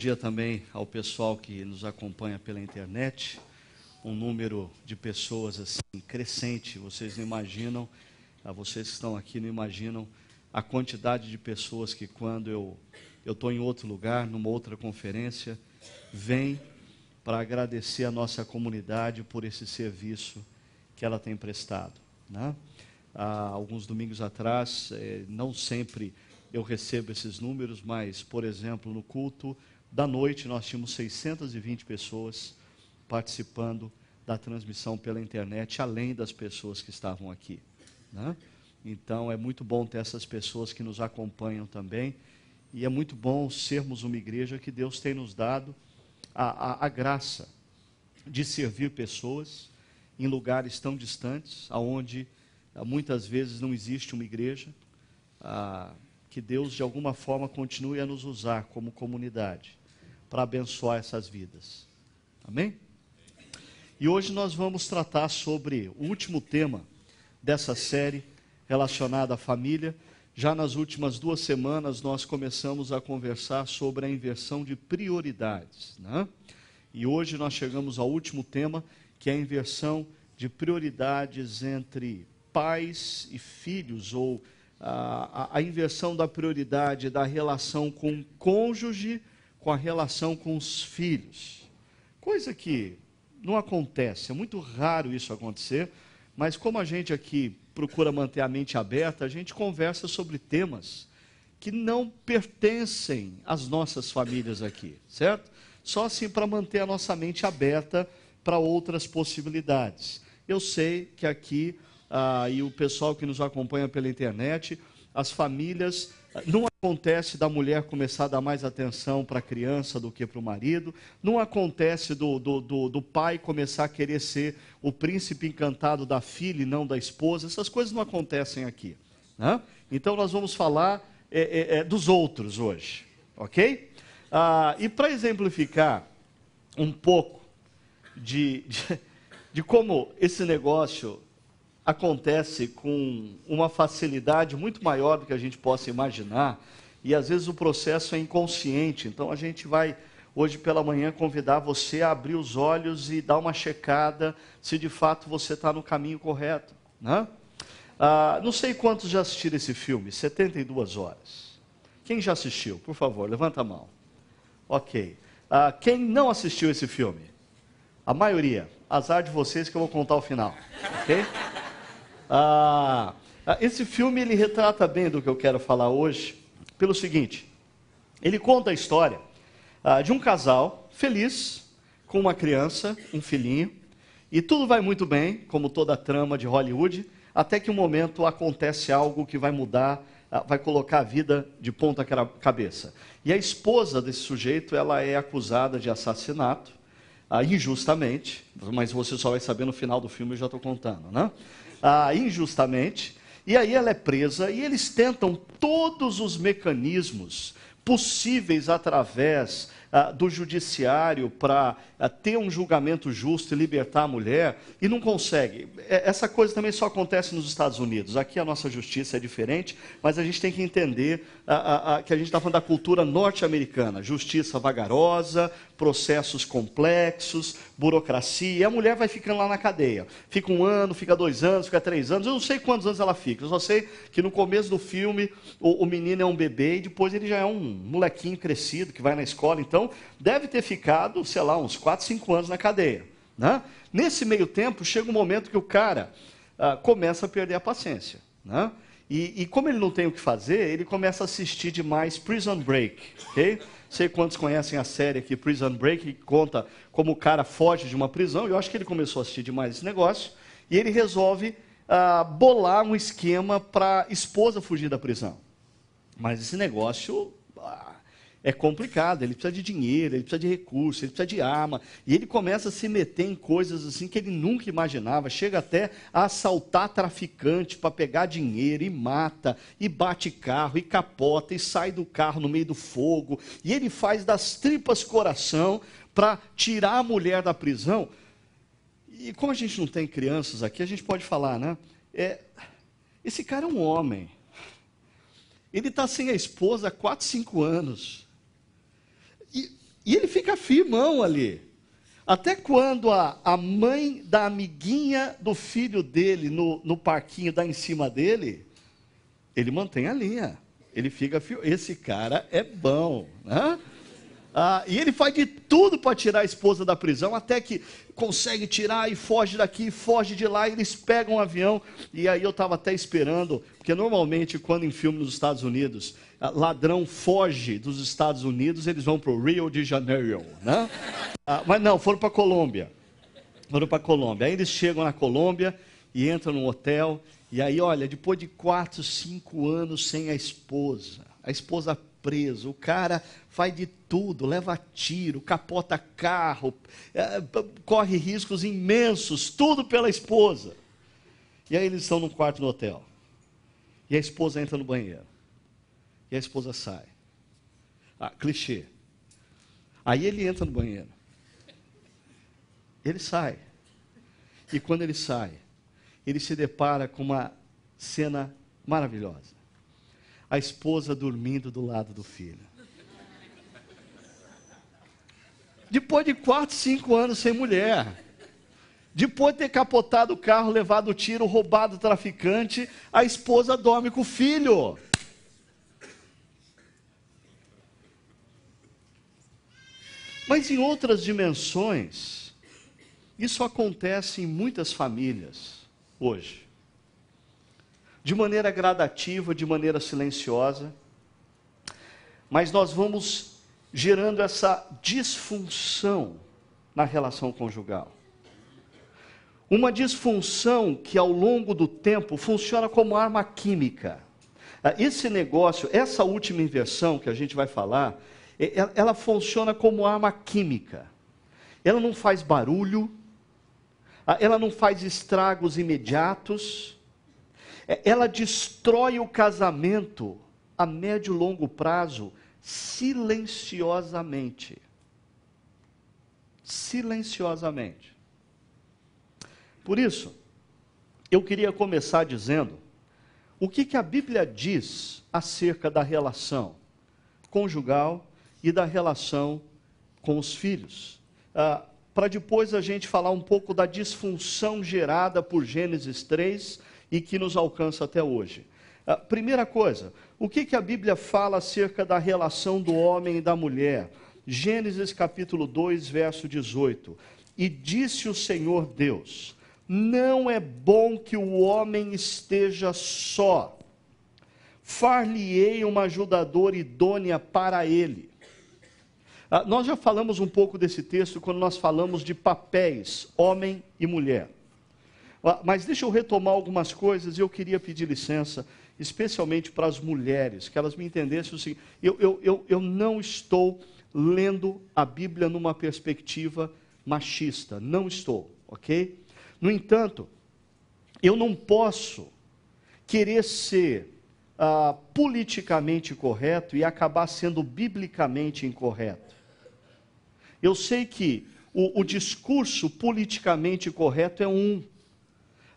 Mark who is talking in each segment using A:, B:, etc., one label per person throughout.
A: dia também ao pessoal que nos acompanha pela internet. Um número de pessoas assim crescente, vocês não imaginam, a ah, vocês que estão aqui não imaginam a quantidade de pessoas que quando eu eu estou em outro lugar, numa outra conferência, vem para agradecer a nossa comunidade por esse serviço que ela tem prestado. Né? Há ah, alguns domingos atrás, eh, não sempre eu recebo esses números, mas, por exemplo, no culto, da noite, nós tínhamos 620 pessoas participando da transmissão pela internet, além das pessoas que estavam aqui. Né? Então, é muito bom ter essas pessoas que nos acompanham também. E é muito bom sermos uma igreja que Deus tem nos dado a, a, a graça de servir pessoas em lugares tão distantes, aonde ah, muitas vezes não existe uma igreja. Ah, que Deus, de alguma forma, continue a nos usar como comunidade para abençoar essas vidas. Amém? E hoje nós vamos tratar sobre o último tema dessa série relacionada à família. Já nas últimas duas semanas nós começamos a conversar sobre a inversão de prioridades. Né? E hoje nós chegamos ao último tema, que é a inversão de prioridades entre pais e filhos, ou a, a inversão da prioridade da relação com o cônjuge com a relação com os filhos. Coisa que não acontece, é muito raro isso acontecer, mas como a gente aqui procura manter a mente aberta, a gente conversa sobre temas que não pertencem às nossas famílias aqui, certo? Só assim para manter a nossa mente aberta para outras possibilidades. Eu sei que aqui, ah, e o pessoal que nos acompanha pela internet, as famílias não acontece da mulher começar a dar mais atenção para a criança do que para o marido. Não acontece do, do, do, do, pai começar a querer ser o príncipe encantado da filha e não da esposa. Essas coisas não acontecem aqui. Né? Então, nós vamos falar é, é, é, dos outros hoje. Ok? Ah, e para exemplificar um pouco de, de, de como esse negócio acontece com uma facilidade muito maior do que a gente possa imaginar, e às vezes o processo é inconsciente. Então a gente vai hoje pela manhã convidar você a abrir os olhos e dar uma checada se de fato você está no caminho correto. Né? Ah, não sei quantos já assistiram esse filme, 72 horas. Quem já assistiu? Por favor, levanta a mão. Ok. Ah, quem não assistiu esse filme? A maioria. Azar de vocês que eu vou contar o final. Ok? Ah, ah, esse filme ele retrata bem do que eu quero falar hoje, pelo seguinte: ele conta a história ah, de um casal feliz com uma criança, um filhinho, e tudo vai muito bem, como toda a trama de Hollywood, até que um momento acontece algo que vai mudar, ah, vai colocar a vida de ponta cabeça. E a esposa desse sujeito, ela é acusada de assassinato, ah, injustamente, mas você só vai saber no final do filme, eu já estou contando, né? ah, injustamente, e aí ela é presa, e eles tentam todos os mecanismos possíveis através ah, do judiciário para ah, ter um julgamento justo e libertar a mulher e não consegue. É, essa coisa também só acontece nos Estados Unidos. Aqui a nossa justiça é diferente, mas a gente tem que entender ah, que a gente está falando da cultura norte-americana: justiça vagarosa, processos complexos, burocracia. E a mulher vai ficando lá na cadeia. Fica um ano, fica dois anos, fica três anos. Eu não sei quantos anos ela fica. Eu só sei que no começo do filme o, o menino é um bebê e depois ele já é um molequinho crescido que vai na escola. Então então, deve ter ficado, sei lá, uns 4, 5 anos na cadeia. Né? Nesse meio tempo, chega um momento que o cara ah, começa a perder a paciência. Né? E, e, como ele não tem o que fazer, ele começa a assistir demais Prison Break. Okay? Sei quantos conhecem a série aqui, Prison Break, que conta como o cara foge de uma prisão. Eu acho que ele começou a assistir demais esse negócio. E ele resolve ah, bolar um esquema para a esposa fugir da prisão. Mas esse negócio é complicado, ele precisa de dinheiro, ele precisa de recurso, ele precisa de arma, e ele começa a se meter em coisas assim que ele nunca imaginava, chega até a assaltar traficante para pegar dinheiro, e mata, e bate carro, e capota, e sai do carro no meio do fogo, e ele faz das tripas coração para tirar a mulher da prisão. E como a gente não tem crianças aqui, a gente pode falar, né? É, esse cara é um homem. Ele está sem a esposa há 4, 5 anos. E ele fica firmão ali. Até quando a, a mãe da amiguinha do filho dele, no, no parquinho, dá em cima dele, ele mantém a linha. Ele fica, esse cara é bom. Né? Ah, e ele faz de tudo para tirar a esposa da prisão, até que consegue tirar e foge daqui, foge de lá, eles pegam um avião. E aí eu estava até esperando, porque normalmente quando em filme nos Estados Unidos, ah, ladrão foge dos Estados Unidos, eles vão para o Rio de Janeiro, né? Ah, mas não, foram para Colômbia. Foram para Colômbia. Aí eles chegam na Colômbia e entram num hotel. E aí, olha, depois de quatro, cinco anos sem a esposa, a esposa preso, o cara faz de tudo, leva tiro, capota carro, é, corre riscos imensos, tudo pela esposa. E aí eles estão num quarto no hotel. E a esposa entra no banheiro. E a esposa sai. Ah, clichê. Aí ele entra no banheiro. Ele sai. E quando ele sai, ele se depara com uma cena maravilhosa a esposa dormindo do lado do filho. Depois de quatro, cinco anos sem mulher, depois de ter capotado o carro, levado o tiro, roubado o traficante, a esposa dorme com o filho. Mas em outras dimensões, isso acontece em muitas famílias hoje de maneira gradativa, de maneira silenciosa, mas nós vamos gerando essa disfunção na relação conjugal. Uma disfunção que ao longo do tempo funciona como arma química. Ah, esse negócio, essa última inversão que a gente vai falar, ela funciona como arma química. Ela não faz barulho, ah, ela não faz estragos imediatos, é, ela destrói o casamento a médio e longo prazo silenciosamente. Silenciosamente. Por isso, eu queria começar dizendo o que, que a Bíblia diz acerca da relação conjugal e da relação com os filhos. Ah, Para depois a gente falar um pouco da disfunção gerada por Gênesis 3 e que nos alcança até hoje. Uh, primeira coisa, o que, que a Bíblia fala acerca da relação do homem e da mulher? Gênesis capítulo 2, verso 18. E disse o Senhor Deus: Não é bom que o homem esteja só. Far-lhe-ei uma ajudadora idônea para ele. Ah, nós já falamos um pouco desse texto quando nós falamos de papéis, homem e mulher. Ah, mas deixa eu retomar algumas coisas e eu queria pedir licença, especialmente para as mulheres, que elas me entendessem o seguinte: eu, eu, eu, eu não estou lendo a Bíblia numa perspectiva machista, não estou, ok? No entanto, eu não posso querer ser ah, politicamente correto e acabar sendo biblicamente incorreto. Eu sei que o, o discurso politicamente correto é um,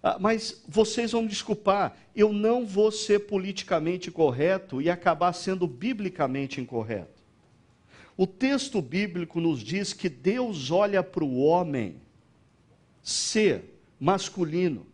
A: ah, mas vocês vão me desculpar, eu não vou ser politicamente correto e acabar sendo biblicamente incorreto. O texto bíblico nos diz que Deus olha para o homem, ser masculino,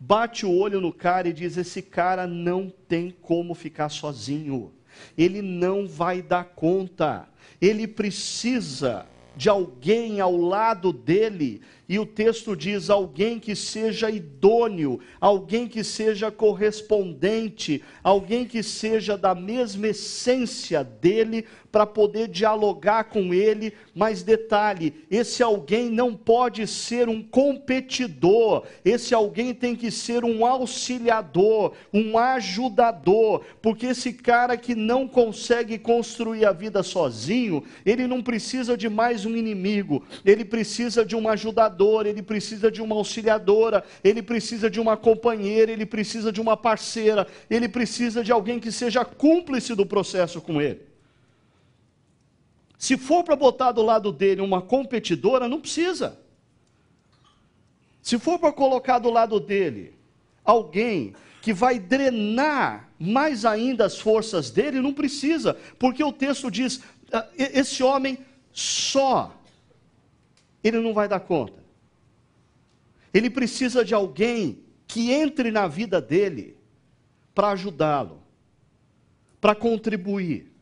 A: bate o olho no cara e diz: Esse cara não tem como ficar sozinho, ele não vai dar conta, ele precisa de alguém ao lado dele, e o texto diz: alguém que seja idôneo, alguém que seja correspondente, alguém que seja da mesma essência dele, para poder dialogar com ele. Mas detalhe: esse alguém não pode ser um competidor, esse alguém tem que ser um auxiliador, um ajudador, porque esse cara que não consegue construir a vida sozinho, ele não precisa de mais mais um inimigo, ele precisa de uma ajudadora, ele precisa de uma auxiliadora, ele precisa de uma companheira, ele precisa de uma parceira, ele precisa de alguém que seja cúmplice do processo com ele. Se for para botar do lado dele uma competidora, não precisa. Se for para colocar do lado dele alguém que vai drenar mais ainda as forças dele, não precisa, porque o texto diz: ah, esse homem só ele não vai dar conta. Ele precisa de alguém que entre na vida dele para ajudá-lo, para contribuir,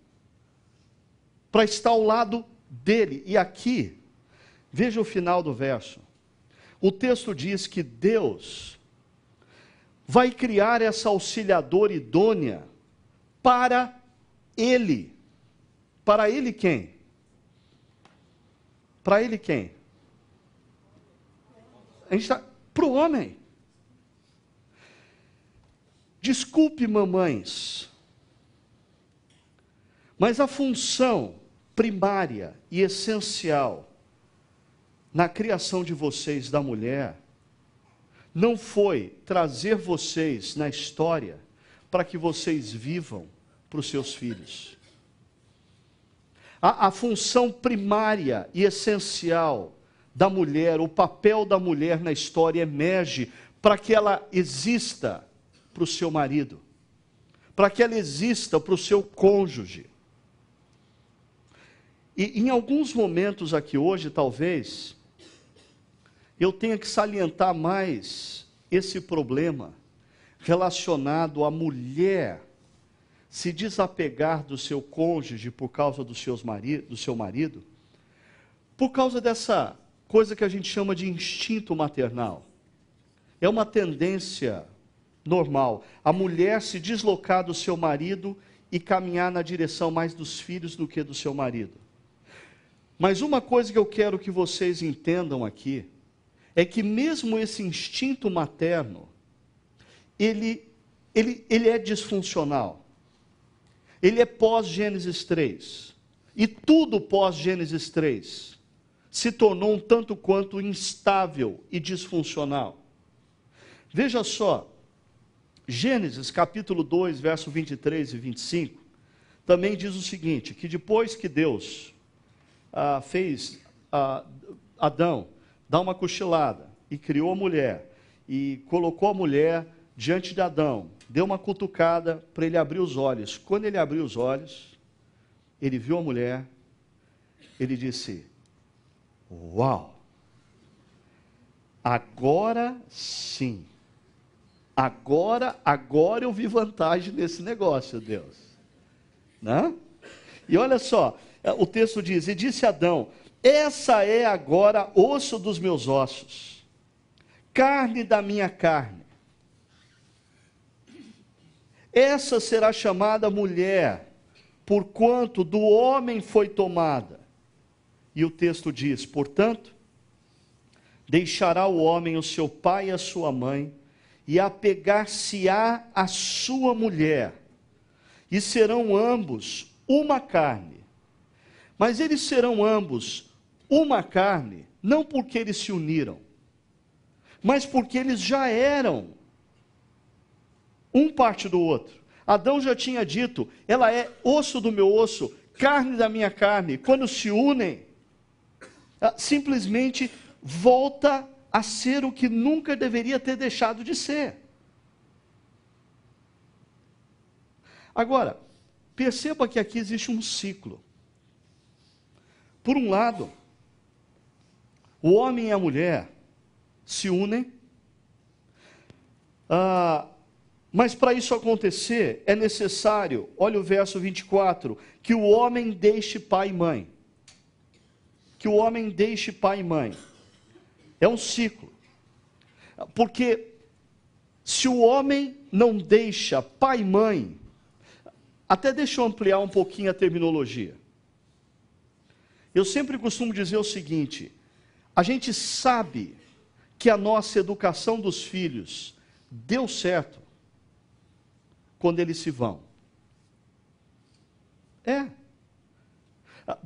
A: para estar ao lado dele. E aqui, veja o final do verso. O texto diz que Deus vai criar essa auxiliadora idônea para ele. Para ele quem? Para ele quem? A gente está para o homem. Desculpe, mamães, mas a função primária e essencial na criação de vocês da mulher não foi trazer vocês na história para que vocês vivam para os seus filhos. A, a função primária e essencial da mulher, o papel da mulher na história emerge para que ela exista para o seu marido, para que ela exista para o seu cônjuge. E em alguns momentos aqui hoje, talvez, eu tenha que salientar mais esse problema relacionado à mulher se desapegar do seu cônjuge por causa do, seus do seu marido, por causa dessa coisa que a gente chama de instinto maternal. É uma tendência normal a mulher se deslocar do seu marido e caminhar na direção mais dos filhos do que do seu marido. Mas uma coisa que eu quero que vocês entendam aqui é que mesmo esse instinto materno, ele, ele, ele é disfuncional. Ele é pós-Gênesis 3. E tudo pós-Gênesis 3 se tornou um tanto quanto instável e disfuncional. Veja só, Gênesis capítulo 2, verso 23 e 25, também diz o seguinte: que depois que Deus ah, fez ah, Adão dar uma cochilada e criou a mulher, e colocou a mulher diante de Adão, deu uma cutucada para ele abrir os olhos. Quando ele abriu os olhos, ele viu a mulher, ele disse: Uau! Agora sim. Agora, agora eu vi vantagem nesse negócio, Deus. Né? E olha só, é, o texto diz: E disse Adão: Essa é agora osso dos meus ossos, carne da minha carne. Essa será chamada mulher, porquanto do homem foi tomada. E o texto diz: portanto, deixará o homem o seu pai e a sua mãe, e apegar-se-á à sua mulher, e serão ambos uma carne. Mas eles serão ambos uma carne, não porque eles se uniram, mas porque eles já eram um parte do outro. Adão já tinha dito: ela é osso do meu osso, carne da minha carne. Quando se unem, simplesmente volta a ser o que nunca deveria ter deixado de ser. Agora, perceba que aqui existe um ciclo. Por um lado, o homem e a mulher se unem, ah, mas para isso acontecer, é necessário, olha o verso 24, que o homem deixe pai e mãe. Que o homem deixe pai e mãe. É um ciclo. Porque se o homem não deixa pai e mãe, até deixa eu ampliar um pouquinho a terminologia. Eu sempre costumo dizer o seguinte: a gente sabe que a nossa educação dos filhos deu certo quando eles se vão. É.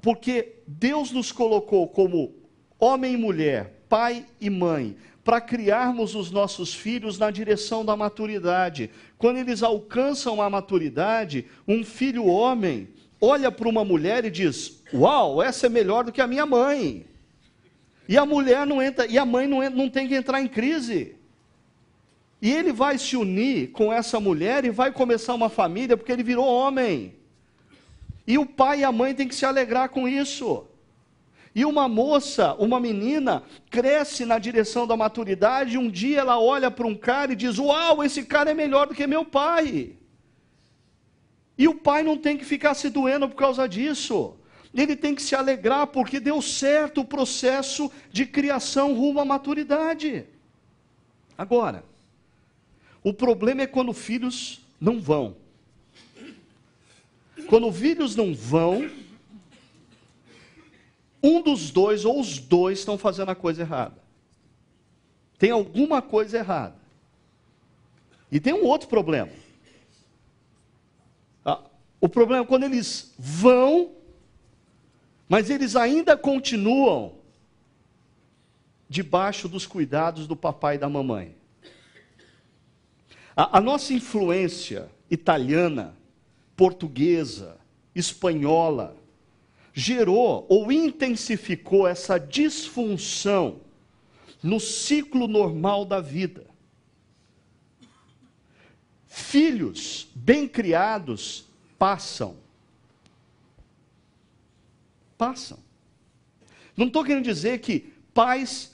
A: Porque Deus nos colocou como homem e mulher, pai e mãe, para criarmos os nossos filhos na direção da maturidade. Quando eles alcançam a maturidade, um filho homem olha para uma mulher e diz: Uau, essa é melhor do que a minha mãe. E a mulher não entra, e a mãe não, não tem que entrar em crise. E ele vai se unir com essa mulher e vai começar uma família, porque ele virou homem. E o pai e a mãe têm que se alegrar com isso. E uma moça, uma menina, cresce na direção da maturidade, e um dia ela olha para um cara e diz: Uau, esse cara é melhor do que meu pai. E o pai não tem que ficar se doendo por causa disso. Ele tem que se alegrar porque deu certo o processo de criação rumo à maturidade. Agora, o problema é quando filhos não vão. Quando filhos não vão, um dos dois ou os dois estão fazendo a coisa errada. Tem alguma coisa errada. E tem um outro problema. Ah, o problema é quando eles vão, mas eles ainda continuam debaixo dos cuidados do papai e da mamãe. A, a nossa influência italiana, portuguesa, espanhola, gerou ou intensificou essa disfunção no ciclo normal da vida. Filhos bem criados passam. Passam. Não estou querendo dizer que pais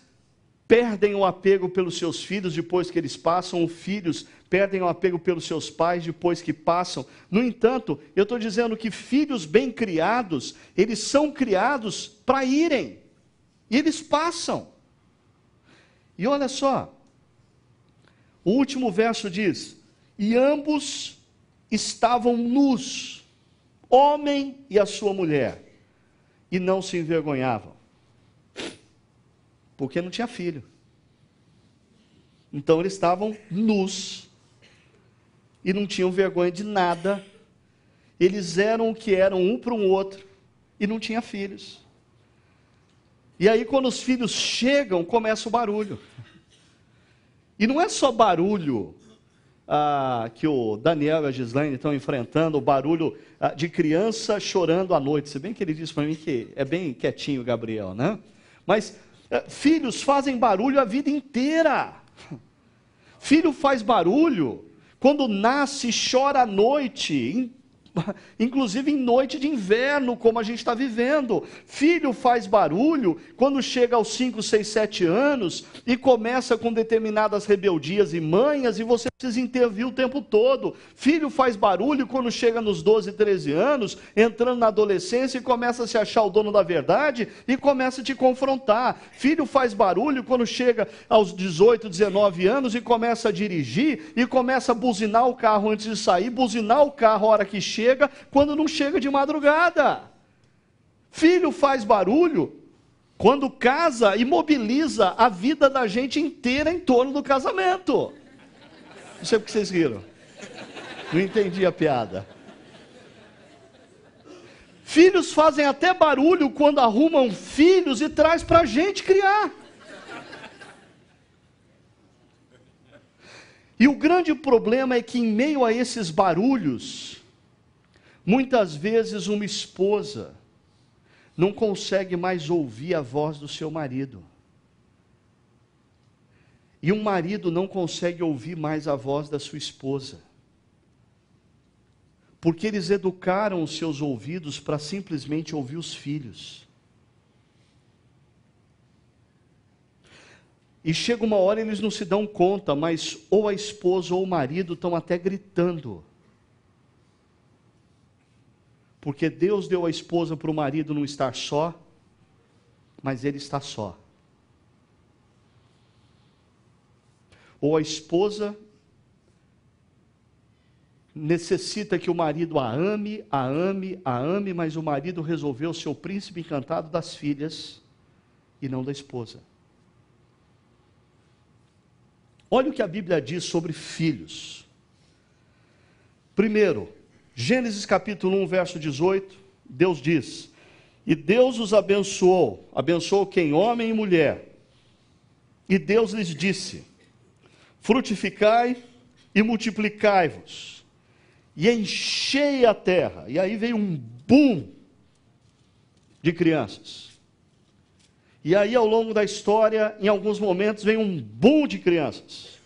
A: perdem o apego pelos seus filhos depois que eles passam, filhos perdem o apego pelos seus pais depois que passam. No entanto, eu estou dizendo que filhos bem criados, eles são criados para irem, e eles passam. E olha só, o último verso diz: E ambos estavam nus, homem e a sua mulher, e não se envergonhavam porque não tinha filho. Então eles estavam nus e não tinham vergonha de nada. Eles eram o que eram um para o outro e não tinha filhos. E aí quando os filhos chegam, começa o barulho. E não é só barulho ah, que o Daniel e a Gislaine estão enfrentando, o barulho ah, de criança chorando à noite. Se bem que ele disse para mim que é bem quietinho o Gabriel, né? Mas é, filhos fazem barulho a vida inteira. Filho faz barulho quando nasce, chora à noite, inclusive em noite de inverno, como a gente está vivendo. Filho faz barulho quando chega aos 5, 6, 7 anos e começa com determinadas rebeldias e manhas e você precisa intervir o tempo todo. Filho faz barulho quando chega nos 12, 13 anos, entrando na adolescência e começa a se achar o dono da verdade e começa a te confrontar. Filho faz barulho quando chega aos 18, 19 anos e começa a dirigir e começa a buzinar o carro antes de sair, buzinar o carro a hora que chega chega quando não chega de madrugada. Filho faz barulho quando casa e mobiliza a vida da gente inteira em torno do casamento. Não sei porque vocês riram. Não entendi a piada. Filhos fazem até barulho quando arrumam filhos e traz para a gente criar. E o grande problema é que, em meio a esses barulhos, Muitas vezes uma esposa não consegue mais ouvir a voz do seu marido. E um marido não consegue ouvir mais a voz da sua esposa. Porque eles educaram os seus ouvidos para simplesmente ouvir os filhos. E chega uma hora eles não se dão conta, mas ou a esposa ou o marido estão até gritando porque Deus deu a esposa para o marido não estar só, mas ele está só. Ou a esposa necessita que o marido a ame, a ame, a ame, mas o marido resolveu ser o príncipe encantado das filhas e não da esposa. Olha o que a Bíblia diz sobre filhos. Primeiro, Gênesis capítulo 1, verso 18, Deus diz: E Deus os abençoou, abençoou quem? Homem e mulher. E Deus lhes disse: Frutificai e multiplicai-vos, e enchei a terra. E aí veio um boom de crianças. E aí, ao longo da história, em alguns momentos, vem um boom de crianças.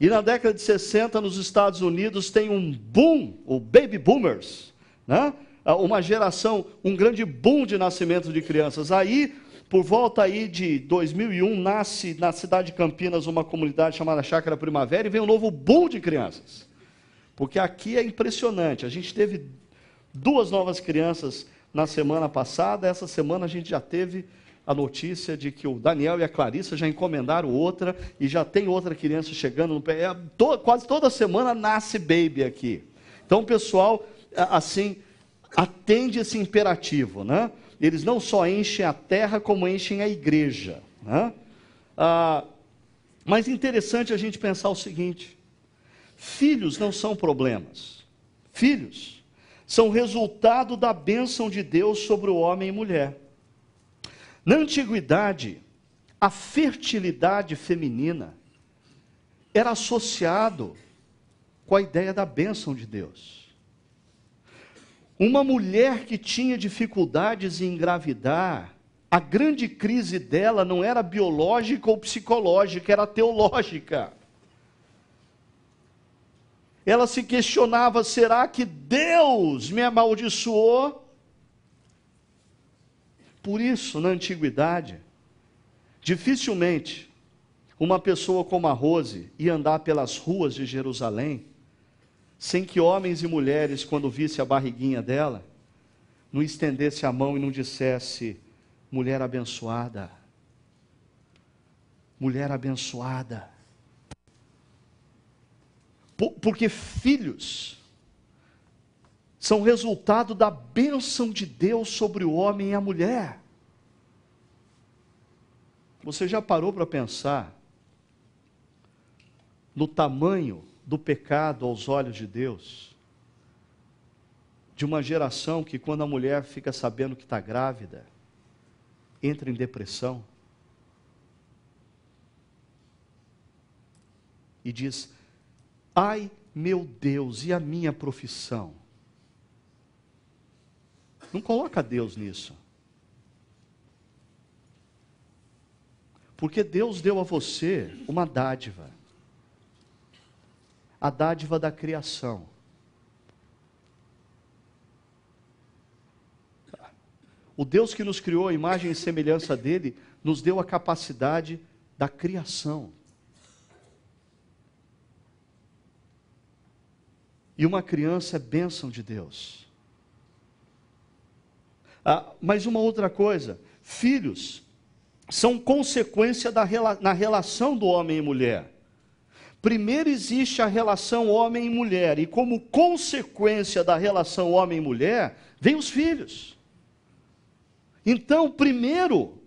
A: E na década de 60, nos Estados Unidos, tem um boom, o baby boomers, né? Ah, uma geração, um grande boom de nascimento de crianças. Aí, por volta aí de 2001, nasce na cidade de Campinas uma comunidade chamada Chácara Primavera e vem um novo boom de crianças. Porque aqui é impressionante. A gente teve duas novas crianças na semana passada, essa semana a gente já teve a notícia de que o Daniel e a Clarissa já encomendaram outra e já tem outra criança chegando no pé. É, quase toda semana nasce baby aqui. Então, pessoal, assim, atende esse imperativo, né? Eles não só enchem a terra, como enchem a igreja, né? Ah, mas interessante a gente pensar o seguinte: filhos não são problemas. Filhos são resultado da bênção de Deus sobre o homem e mulher. Na antiguidade, a fertilidade feminina era associado com a ideia da bênção de Deus. Uma mulher que tinha dificuldades em engravidar, a grande crise dela não era biológica ou psicológica, era teológica. Ela se questionava: será que Deus me amaldiçoou? Por isso, na antiguidade, dificilmente uma pessoa como a Rose ia andar pelas ruas de Jerusalém sem que homens e mulheres, quando visse a barriguinha dela, não estendesse a mão e não dissesse: mulher abençoada, mulher abençoada. Porque filhos são resultado da bênção de Deus sobre o homem e a mulher. Você já parou para pensar no tamanho do pecado aos olhos de Deus? De uma geração que, quando a mulher fica sabendo que está grávida, entra em depressão e diz: Ai meu Deus, e a minha profissão? Não coloca Deus nisso. Porque Deus deu a você uma dádiva. A dádiva da criação. O Deus que nos criou a imagem e semelhança dele, nos deu a capacidade da criação. E uma criança é bênção de Deus. Ah, mas uma outra coisa, filhos são consequência da, na relação do homem e mulher. Primeiro existe a relação homem e mulher, e como consequência da relação homem e mulher, vem os filhos. Então, primeiro,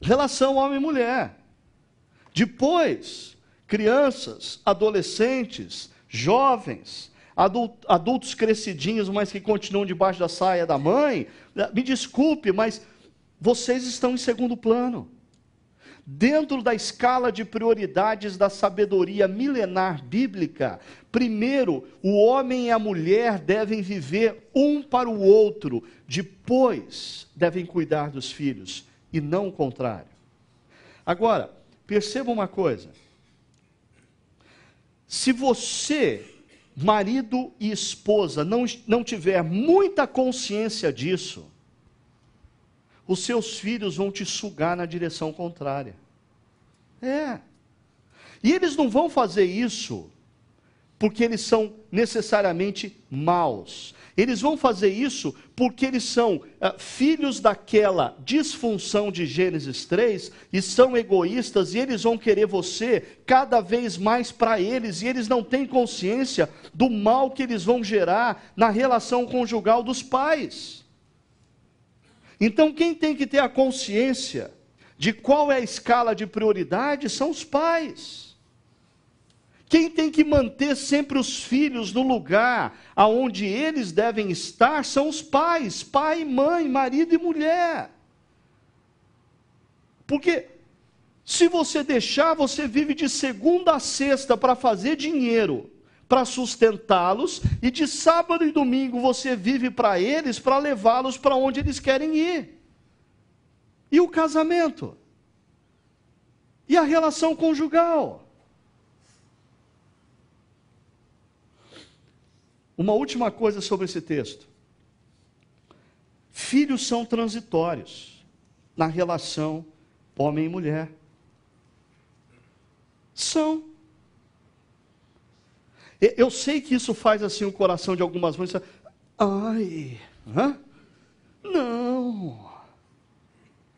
A: relação homem e mulher. Depois, crianças, adolescentes, jovens, adultos crescidinhos, mas que continuam debaixo da saia da mãe, eh, me desculpe, mas vocês estão em segundo plano. Dentro da escala de prioridades da sabedoria milenar bíblica, primeiro, o homem e a mulher devem viver um para o outro, depois devem cuidar dos filhos, e não o contrário. Agora, perceba uma coisa: se você marido e esposa não, não tiver muita consciência disso, os seus filhos vão te sugar na direção contrária. É. E eles não vão fazer isso porque eles são necessariamente maus. Eles vão fazer isso porque eles são uh, filhos daquela disfunção de Gênesis 3 e são egoístas e eles vão querer você cada vez mais para eles e eles não têm consciência do mal que eles vão gerar na relação conjugal dos pais. Então, quem tem que ter a consciência de qual é a escala de prioridade são os pais. Quem tem que manter sempre os filhos no lugar aonde eles devem estar são os pais, pai e mãe, marido e mulher. Porque se você deixar, você vive de segunda a sexta para fazer dinheiro, para sustentá-los, e de sábado e domingo você vive para eles, para levá-los para onde eles querem ir. E o casamento? E a relação conjugal? Uma última coisa sobre esse texto. Filhos são transitórios na relação homem e mulher. São. Eu sei que isso faz assim o coração de algumas mães. Ai, hã?
B: não.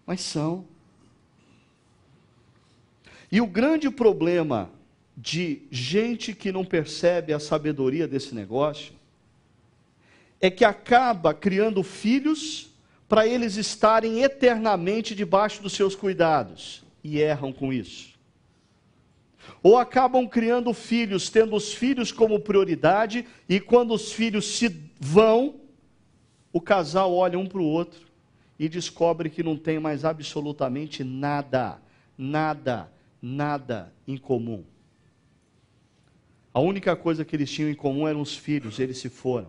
A: Mas são. E o grande problema de gente que não percebe a sabedoria desse negócio é que acaba criando filhos para eles estarem eternamente debaixo dos seus cuidados e erram com isso. Ou acabam criando filhos, tendo os filhos como prioridade, e quando os filhos se vão, o casal olha um para o outro e descobre que não tem mais absolutamente nada, nada, nada em comum. A única coisa que eles tinham em comum eram os filhos, eles se foram.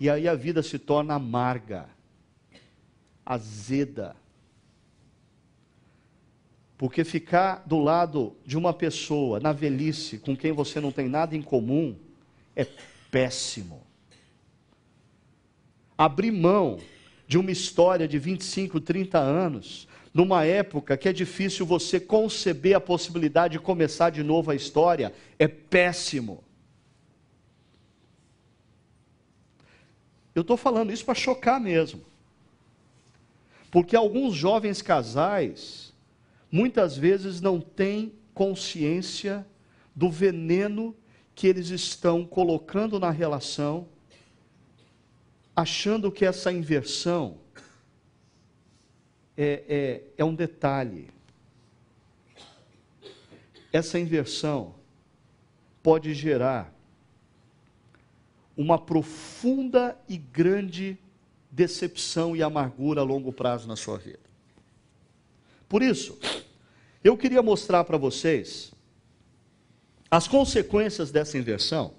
A: E aí a vida se torna amarga, azeda. Porque ficar do lado de uma pessoa na velhice com quem você não tem nada em comum é péssimo. Abrir mão de uma história de 25, 30 anos numa época que é difícil você conceber a possibilidade de começar de novo a história, é péssimo. Eu estou falando isso para chocar mesmo. Porque alguns jovens casais, muitas vezes, não têm consciência do veneno que eles estão colocando na relação, achando que essa inversão é, é, é um detalhe. Essa inversão pode gerar uma profunda e grande decepção e amargura a longo prazo na sua vida. Por isso, eu queria mostrar para vocês as consequências dessa inversão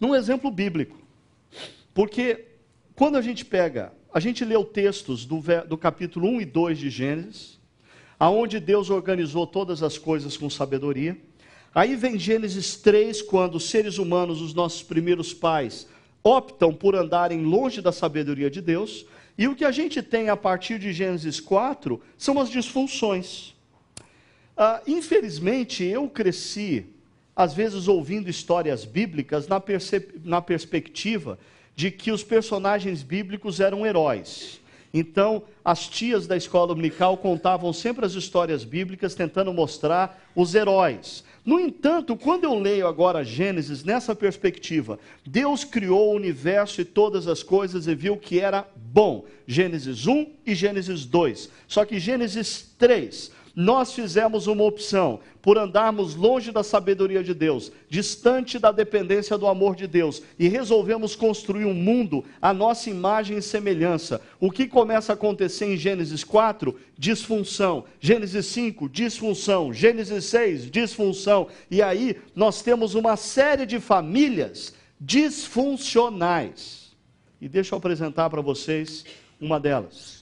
A: num exemplo bíblico. Porque quando a gente pega a gente leu textos do, do capítulo 1 e 2 de Gênesis, aonde Deus organizou todas as coisas com sabedoria. Aí vem Gênesis 3, quando os seres humanos, os nossos primeiros pais, optam por andarem longe da sabedoria de Deus. E o que a gente tem a partir de Gênesis 4 são as disfunções. Ah, infelizmente, eu cresci, às vezes, ouvindo histórias bíblicas na, na perspectiva de que os personagens bíblicos eram heróis. Então, as tias da escola dominical contavam sempre as histórias bíblicas tentando mostrar os heróis. No entanto, quando eu leio agora Gênesis nessa perspectiva, Deus criou o universo e todas as coisas e viu que era bom. Gênesis 1 e Gênesis 2. Só que Gênesis 3 nós fizemos uma opção por andarmos longe da sabedoria de Deus, distante da dependência do amor de Deus, e resolvemos construir um mundo à nossa imagem e semelhança. O que começa a acontecer em Gênesis 4? Disfunção. Gênesis 5, disfunção. Gênesis 6, disfunção. E aí nós temos uma série de famílias disfuncionais. E deixa eu apresentar para vocês uma delas.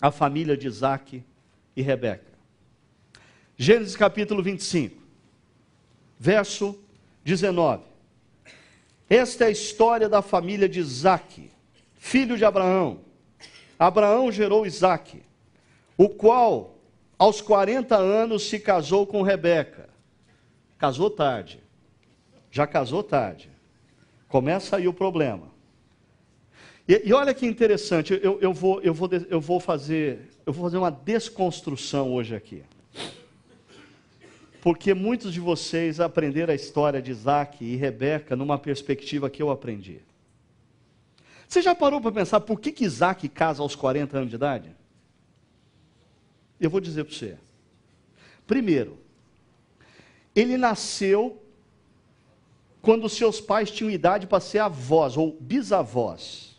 A: A família de Isaac e Rebeca. Gênesis capítulo 25, verso 19. Esta é a história da família de Isaac, filho de Abraão. Abraão gerou Isaac, o qual, aos 40 anos, se casou com Rebeca. Casou tarde. Já casou tarde. Começa aí o problema. E, e olha que interessante, eu, eu, vou, eu, vou, eu, vou fazer, eu vou fazer uma desconstrução hoje aqui. Porque muitos de vocês aprenderam a história de Isaac e Rebeca numa perspectiva que eu aprendi. Você já parou para pensar por que, que Isaac casa aos 40 anos de idade? Eu vou dizer para você. Primeiro, ele nasceu quando seus pais tinham idade para ser avós ou bisavós.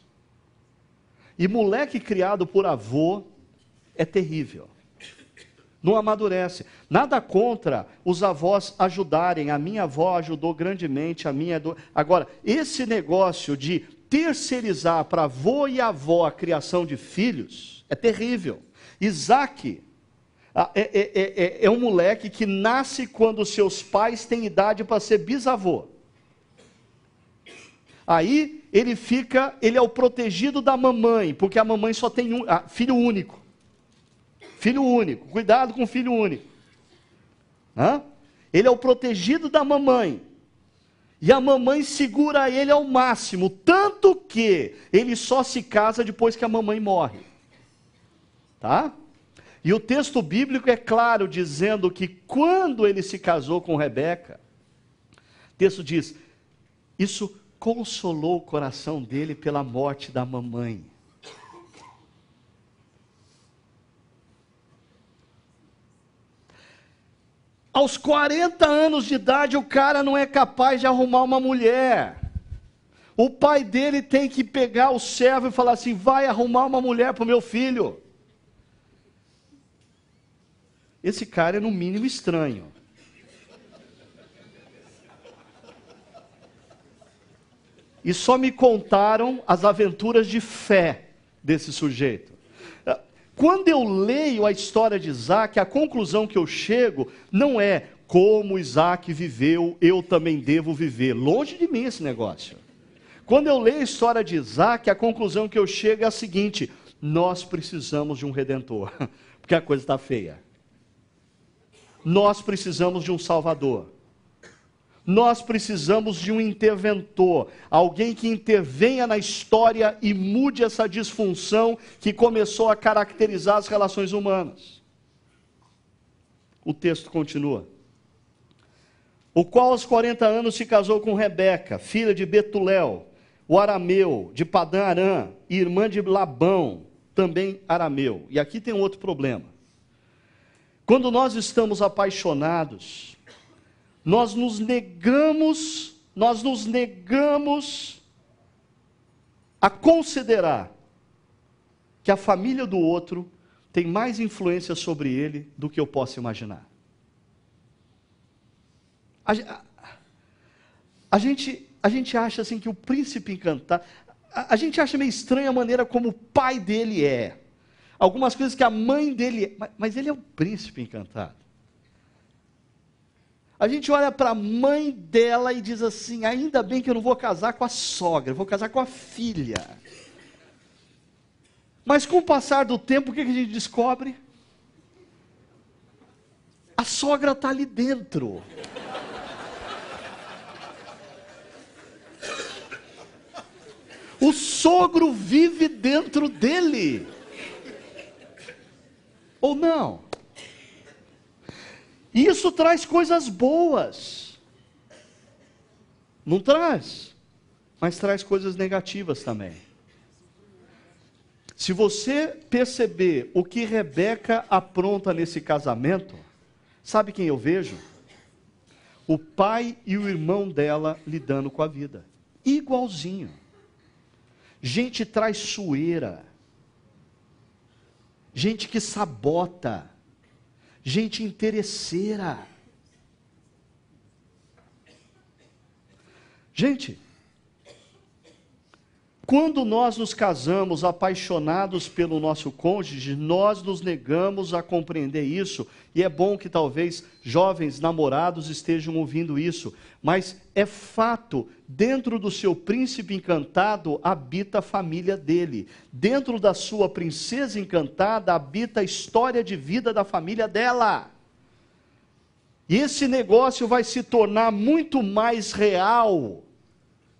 A: E moleque criado por avô é terrível. Não amadurece. Nada contra os avós ajudarem. A minha avó ajudou grandemente, a minha. Do... Agora, esse negócio de terceirizar para avô e avó a criação de filhos é terrível. Isaac é, é, é, é, é um moleque que nasce quando seus pais têm idade para ser bisavô. Aí ele fica, ele é o protegido da mamãe, porque a mamãe só tem um, ah, filho único. Filho único, cuidado com filho único. Hã? Ele é o protegido da mamãe. E a mamãe segura ele ao máximo, tanto que ele só se casa depois que a mamãe morre. Tá? E o texto bíblico é claro dizendo que quando ele se casou com Rebeca, o texto diz: isso consolou o coração dele pela morte da mamãe. Aos 40 anos de idade, o cara não é capaz de arrumar uma mulher. O pai dele tem que pegar o servo e falar assim: vai arrumar uma mulher para o meu filho. Esse cara é, no mínimo, estranho. e só me contaram as aventuras de fé desse sujeito. Ah, quando eu leio a história de Isaac, a conclusão que eu chego não é como Isaac viveu, eu também devo viver. Longe de mim esse negócio. Quando eu leio a história de Isaac, a conclusão que eu chego é a seguinte: nós precisamos de um redentor, porque a coisa está feia. Nós precisamos de um salvador nós precisamos de um interventor, alguém que intervenha na história e mude essa disfunção que começou a caracterizar as relações humanas. O texto continua. O qual aos 40 anos se casou com Rebeca, filha de Betuléu, o arameu, de Padã Arã, e irmã de Labão, também arameu. E aqui tem um outro problema. Quando nós estamos apaixonados, nós nos negamos, nós nos negamos a considerar que a família do outro tem mais influência sobre ele do que eu posso imaginar. A, a, a gente, a gente acha assim que o príncipe encantado, a, a gente acha meio estranha a maneira como o pai dele é algumas coisas que a mãe dele. É, mas, mas ele é o príncipe encantado. A gente olha para a mãe dela e diz assim: ainda bem que eu não vou casar com a sogra, vou casar com a filha. Mas com o passar do tempo, o que a gente descobre? A sogra está ali dentro. O sogro vive dentro dele. Ou não? E isso traz coisas boas. Não traz, mas traz coisas negativas também. Se você perceber o que Rebeca apronta nesse casamento, sabe quem eu vejo? O pai e o irmão dela lidando com a vida, igualzinho. Gente traiçoeira, gente que sabota, gente interesseira. Gente, quando nós nos casamos apaixonados pelo nosso cônjuge, nós nos negamos a compreender isso, e é bom que talvez jovens namorados estejam ouvindo isso, mas é fato, dentro do seu príncipe encantado habita a família dele, dentro da sua princesa encantada habita a história de vida da família dela. E esse negócio vai se tornar muito mais real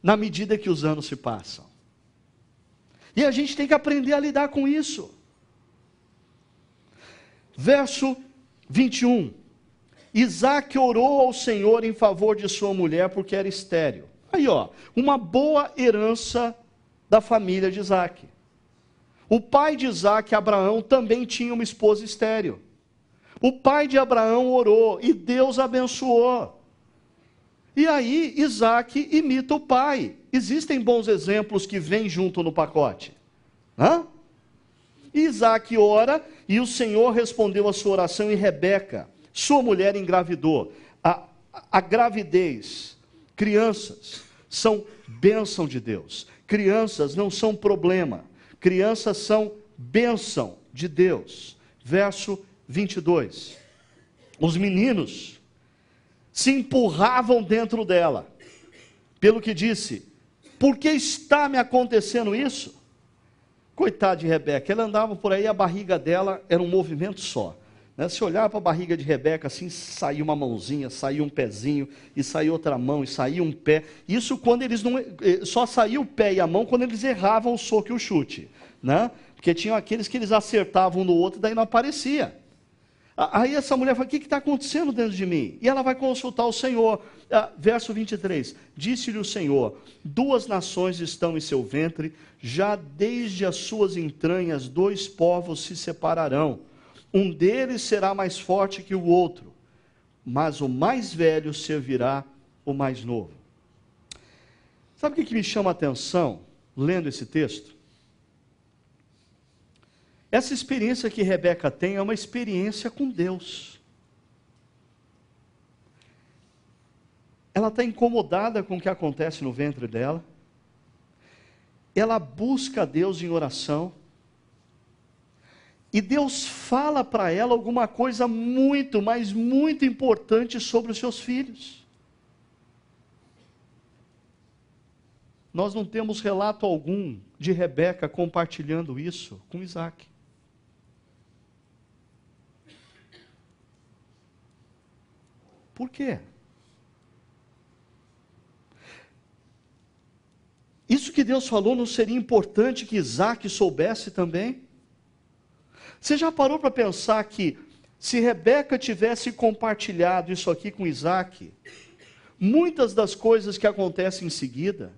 A: na medida que os anos se passam. E a gente tem que aprender a lidar com isso. Verso 21. Isaac orou ao Senhor em favor de sua mulher porque era estéril. Aí, ó, uma boa herança da família de Isaac. O pai de Isaac, Abraão, também tinha uma esposa estéril. O pai de Abraão orou e Deus abençoou. E aí, Isaac imita o pai existem bons exemplos que vêm junto no pacote. Hã? Isaac ora e o Senhor respondeu a sua oração e Rebeca, sua mulher, engravidou. A, a gravidez, crianças, são bênção de Deus. Crianças não são problema. Crianças são bênção de Deus. Verso 22. Os meninos se empurravam dentro dela, pelo que disse: por que está me acontecendo isso? Coitada de Rebeca, ela andava por aí, a barriga dela era um movimento só. Né? Se olhar para a barriga de Rebeca, assim, saiu uma mãozinha, saiu um pezinho, e saiu outra mão, e saiu um pé. Isso quando eles não. Eh, só saiu o pé e a mão quando eles erravam o soco e o chute. Né? Porque tinham aqueles que eles acertavam um no outro e daí não aparecia. Aí essa mulher fala: O que está acontecendo dentro de mim? E ela vai consultar o Senhor. Ah, verso 23: Disse-lhe o Senhor: Duas nações estão em seu ventre, já desde as suas entranhas dois povos se separarão. Um deles será mais forte que o outro, mas o mais velho servirá o mais novo. Sabe o que, me chama a atenção lendo esse texto? Essa experiência que Rebeca tem é uma experiência com Deus. Ela está incomodada com o que acontece no ventre dela. Ela busca Deus em oração. E Deus fala para ela alguma coisa muito, mas muito importante sobre os seus filhos. Nós não temos relato algum de Rebeca compartilhando isso com Isaac. Por quê? Isso que Deus falou não seria importante que Isaac soubesse também? Você já parou para pensar que se Rebeca tivesse compartilhado isso aqui com Isaac, muitas das coisas que acontecem em seguida,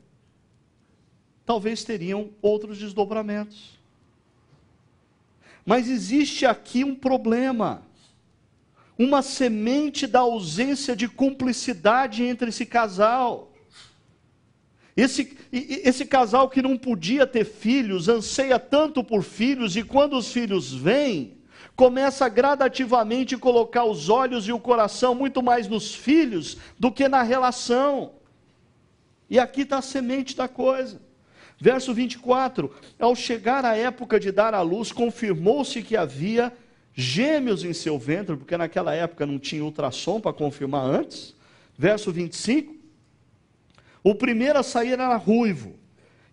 A: talvez teriam outros desdobramentos. Mas existe aqui um problema uma semente da ausência de cumplicidade entre esse casal. Esse, esse casal que não podia ter filhos, anseia tanto por filhos, e quando os filhos vêm, começa gradativamente a colocar os olhos e o coração muito mais nos filhos do que na relação. E aqui está a semente da coisa. Verso 24: Ao chegar a época de dar à luz, confirmou-se que havia gêmeos em seu ventre, porque naquela época não tinha ultrassom para confirmar antes. Verso 25. O primeiro a sair era ruivo,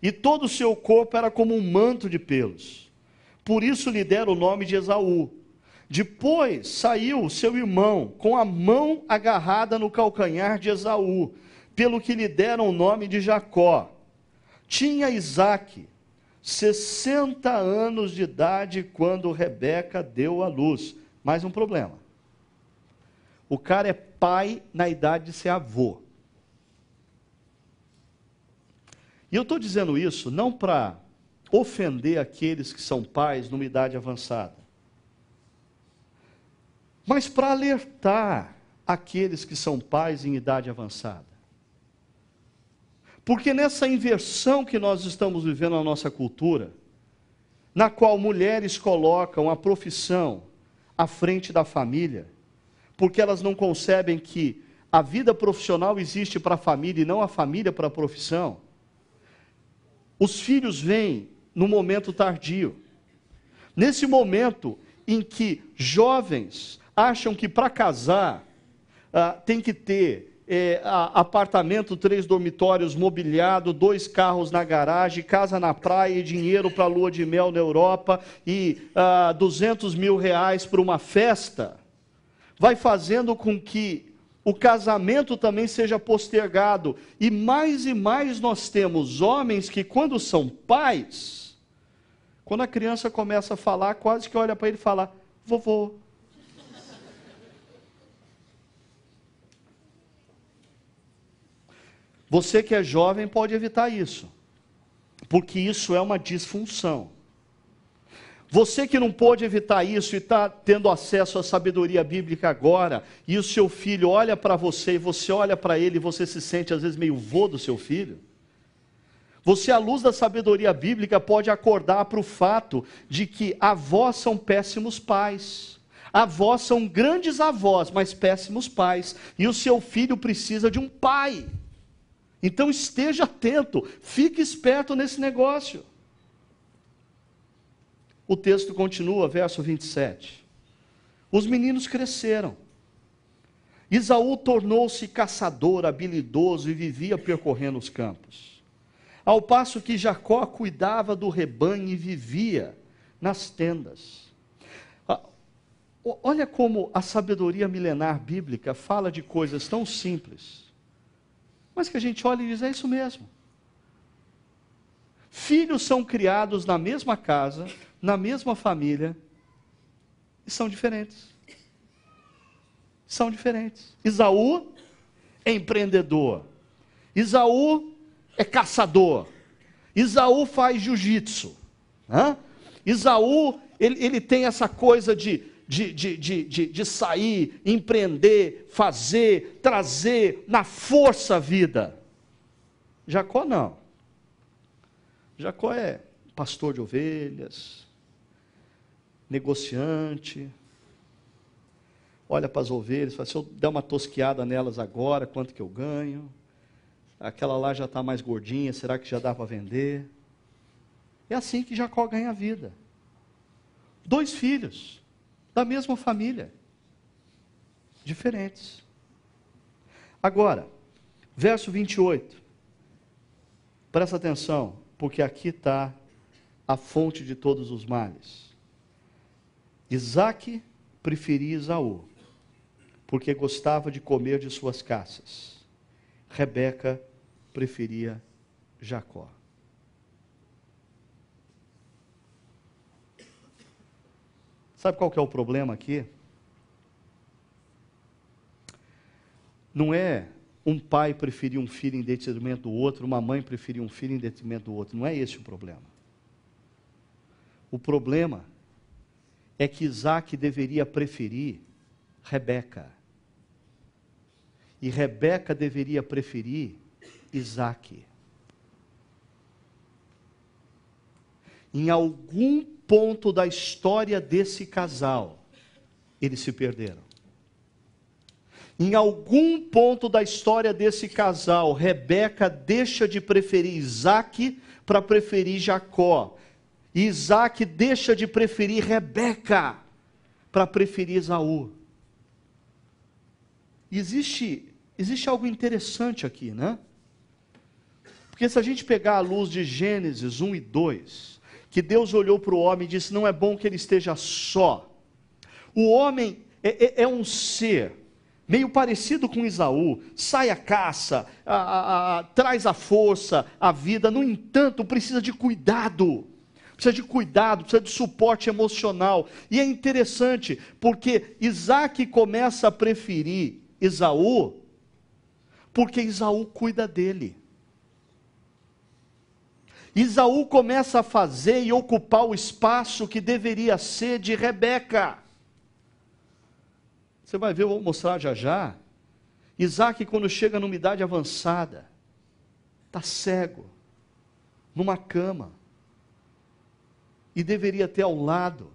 A: e todo o seu corpo era como um manto de pelos. Por isso lhe deram o nome de Esaú. Depois saiu seu irmão, com a mão agarrada no calcanhar de Esaú, pelo que lhe deram o nome de Jacó. Tinha Isaque 60 anos de idade quando Rebeca deu à luz. Mais um problema. O cara é pai na idade de ser avô. E eu estou dizendo isso não para ofender aqueles que são pais numa idade avançada, mas para alertar aqueles que são pais em idade avançada. Porque nessa inversão que nós estamos vivendo na nossa cultura, na qual mulheres colocam a profissão à frente da família, porque elas não concebem que a vida profissional existe para a família e não a família para a profissão. Os filhos vêm no momento tardio. Nesse momento em que jovens acham que para casar ah, tem que ter é, apartamento, três dormitórios, mobiliado, dois carros na garagem, casa na praia e dinheiro para lua de mel na Europa e ah, 200 mil reais para uma festa, vai fazendo com que o casamento também seja postergado. E mais e mais nós temos homens que, quando são pais, quando a criança começa a falar, quase que olha para ele e fala: vovô, Você que é jovem pode evitar isso, porque isso é uma disfunção. Você que não pôde evitar isso e está tendo acesso à sabedoria bíblica agora, e o seu filho olha para você e você olha para ele e você se sente às vezes meio vô do seu filho. Você, à luz da sabedoria bíblica, pode acordar para o fato de que avós são péssimos pais. Avós são grandes avós, mas péssimos pais. E o seu filho precisa de um pai. Então esteja atento, fique esperto nesse negócio. O texto continua, verso 27. Os meninos cresceram. Isaú tornou-se caçador habilidoso e vivia percorrendo os campos. Ao passo que Jacó cuidava do rebanho e vivia nas tendas. Ah, olha como a sabedoria milenar bíblica fala de coisas tão simples mas que a gente olha e diz: é isso mesmo. Filhos são criados na mesma casa, na mesma família, e são diferentes. São diferentes. Isaú é empreendedor. Isaú é caçador. Isaú faz jiu-jitsu. Isaú, ele, ele tem essa coisa de de, de, de, de, de sair, empreender, fazer, trazer na força a vida. Jacó não. Jacó é pastor de ovelhas, negociante, olha para as ovelhas, fala, se eu der uma tosquiada nelas agora, quanto que eu ganho? Aquela lá já está mais gordinha, será que já dá para vender? É assim que Jacó ganha a vida. Dois filhos da mesma família, diferentes. Agora, verso 28, presta atenção, porque aqui está a fonte de todos os males. Isaac preferia Isaú, porque gostava de comer de suas caças. Rebeca preferia Jacó. Sabe qual que é o problema aqui? Não é um pai preferir um filho em detrimento do outro, uma mãe preferir um filho em detrimento do outro. Não é esse o problema. O problema é que Isaac deveria preferir Rebeca. E Rebeca deveria preferir Isaac. Em algum ponto da história desse casal, eles se perderam. Em algum ponto da história desse casal, Rebeca deixa de preferir Isaac para preferir Jacó. Isaac deixa de preferir Rebeca para preferir Esaú. Existe, existe algo interessante aqui, né? Porque se a gente pegar a luz de Gênesis 1 e 2, que Deus olhou para o homem e disse: Não é bom que ele esteja só. O homem é, é, é um ser meio parecido com Isaú, sai à caça, a, a, a, traz a força, a vida, no entanto, precisa de cuidado. Precisa de cuidado, precisa de suporte emocional. E é interessante, porque Isaac começa a preferir Isaú, porque Isaú cuida dele. Isaú começa a fazer e ocupar o espaço que deveria ser de Rebeca. Você vai ver, eu vou mostrar já já. Isaac, quando chega numa idade avançada, está cego, numa cama, e deveria ter ao lado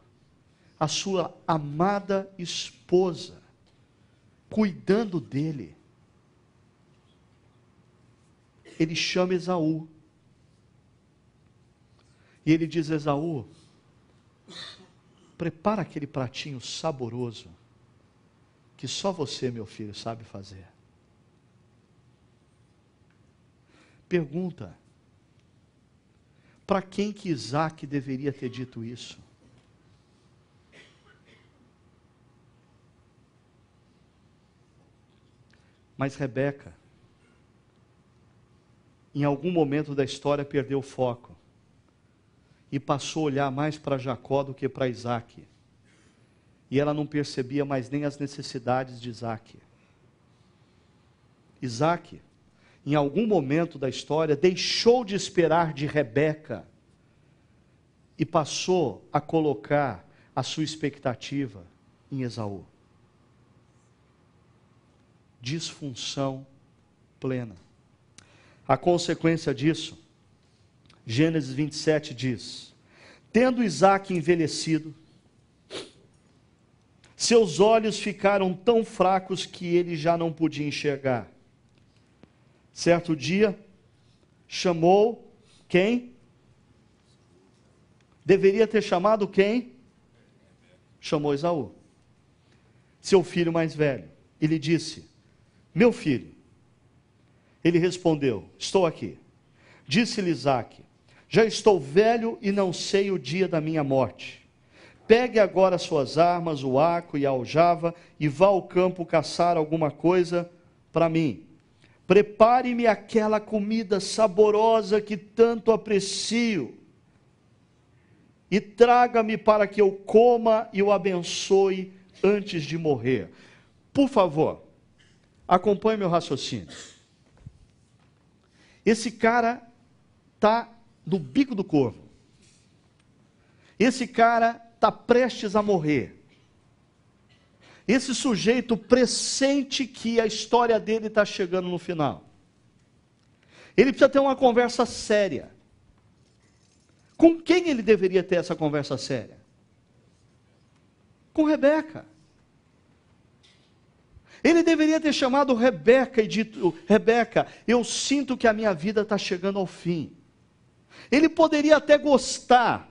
A: a sua amada esposa, cuidando dele. Ele chama Esaú e ele diz a Esaú: prepara aquele pratinho saboroso que só você, meu filho, sabe fazer. Pergunta: para quem que Isaac deveria ter dito isso? Mas Rebeca, em algum momento da história, perdeu o foco e passou a olhar mais para Jacó do que para Isaac. E ela não percebia mais nem as necessidades de Isaac. Isaac, em algum momento da história, deixou de esperar de Rebeca e passou a colocar a sua expectativa em Esaú. Disfunção plena. A consequência disso Gênesis 27 diz: Tendo Isaac envelhecido, seus olhos ficaram tão fracos que ele já não podia enxergar. Certo dia, chamou quem? Deveria ter chamado quem? Chamou Isaú, seu filho mais velho. Ele disse: Meu filho. Ele respondeu: Estou aqui. Disse-lhe Isaque: já estou velho e não sei o dia da minha morte. Pegue agora suas armas, o arco e a aljava, e vá ao campo caçar alguma coisa para mim. Prepare-me aquela comida saborosa que tanto aprecio, e traga-me para que eu coma e o abençoe antes de morrer. Por favor, acompanhe meu raciocínio. Esse cara está no bico do corvo. Esse cara está prestes a morrer. Esse sujeito pressente que a história dele está chegando no final. Ele precisa ter uma conversa séria. Com quem ele deveria ter essa conversa séria? Com Rebeca. Ele deveria ter chamado Rebeca e dito: Rebeca, eu sinto que a minha vida está chegando ao fim. Ele poderia até gostar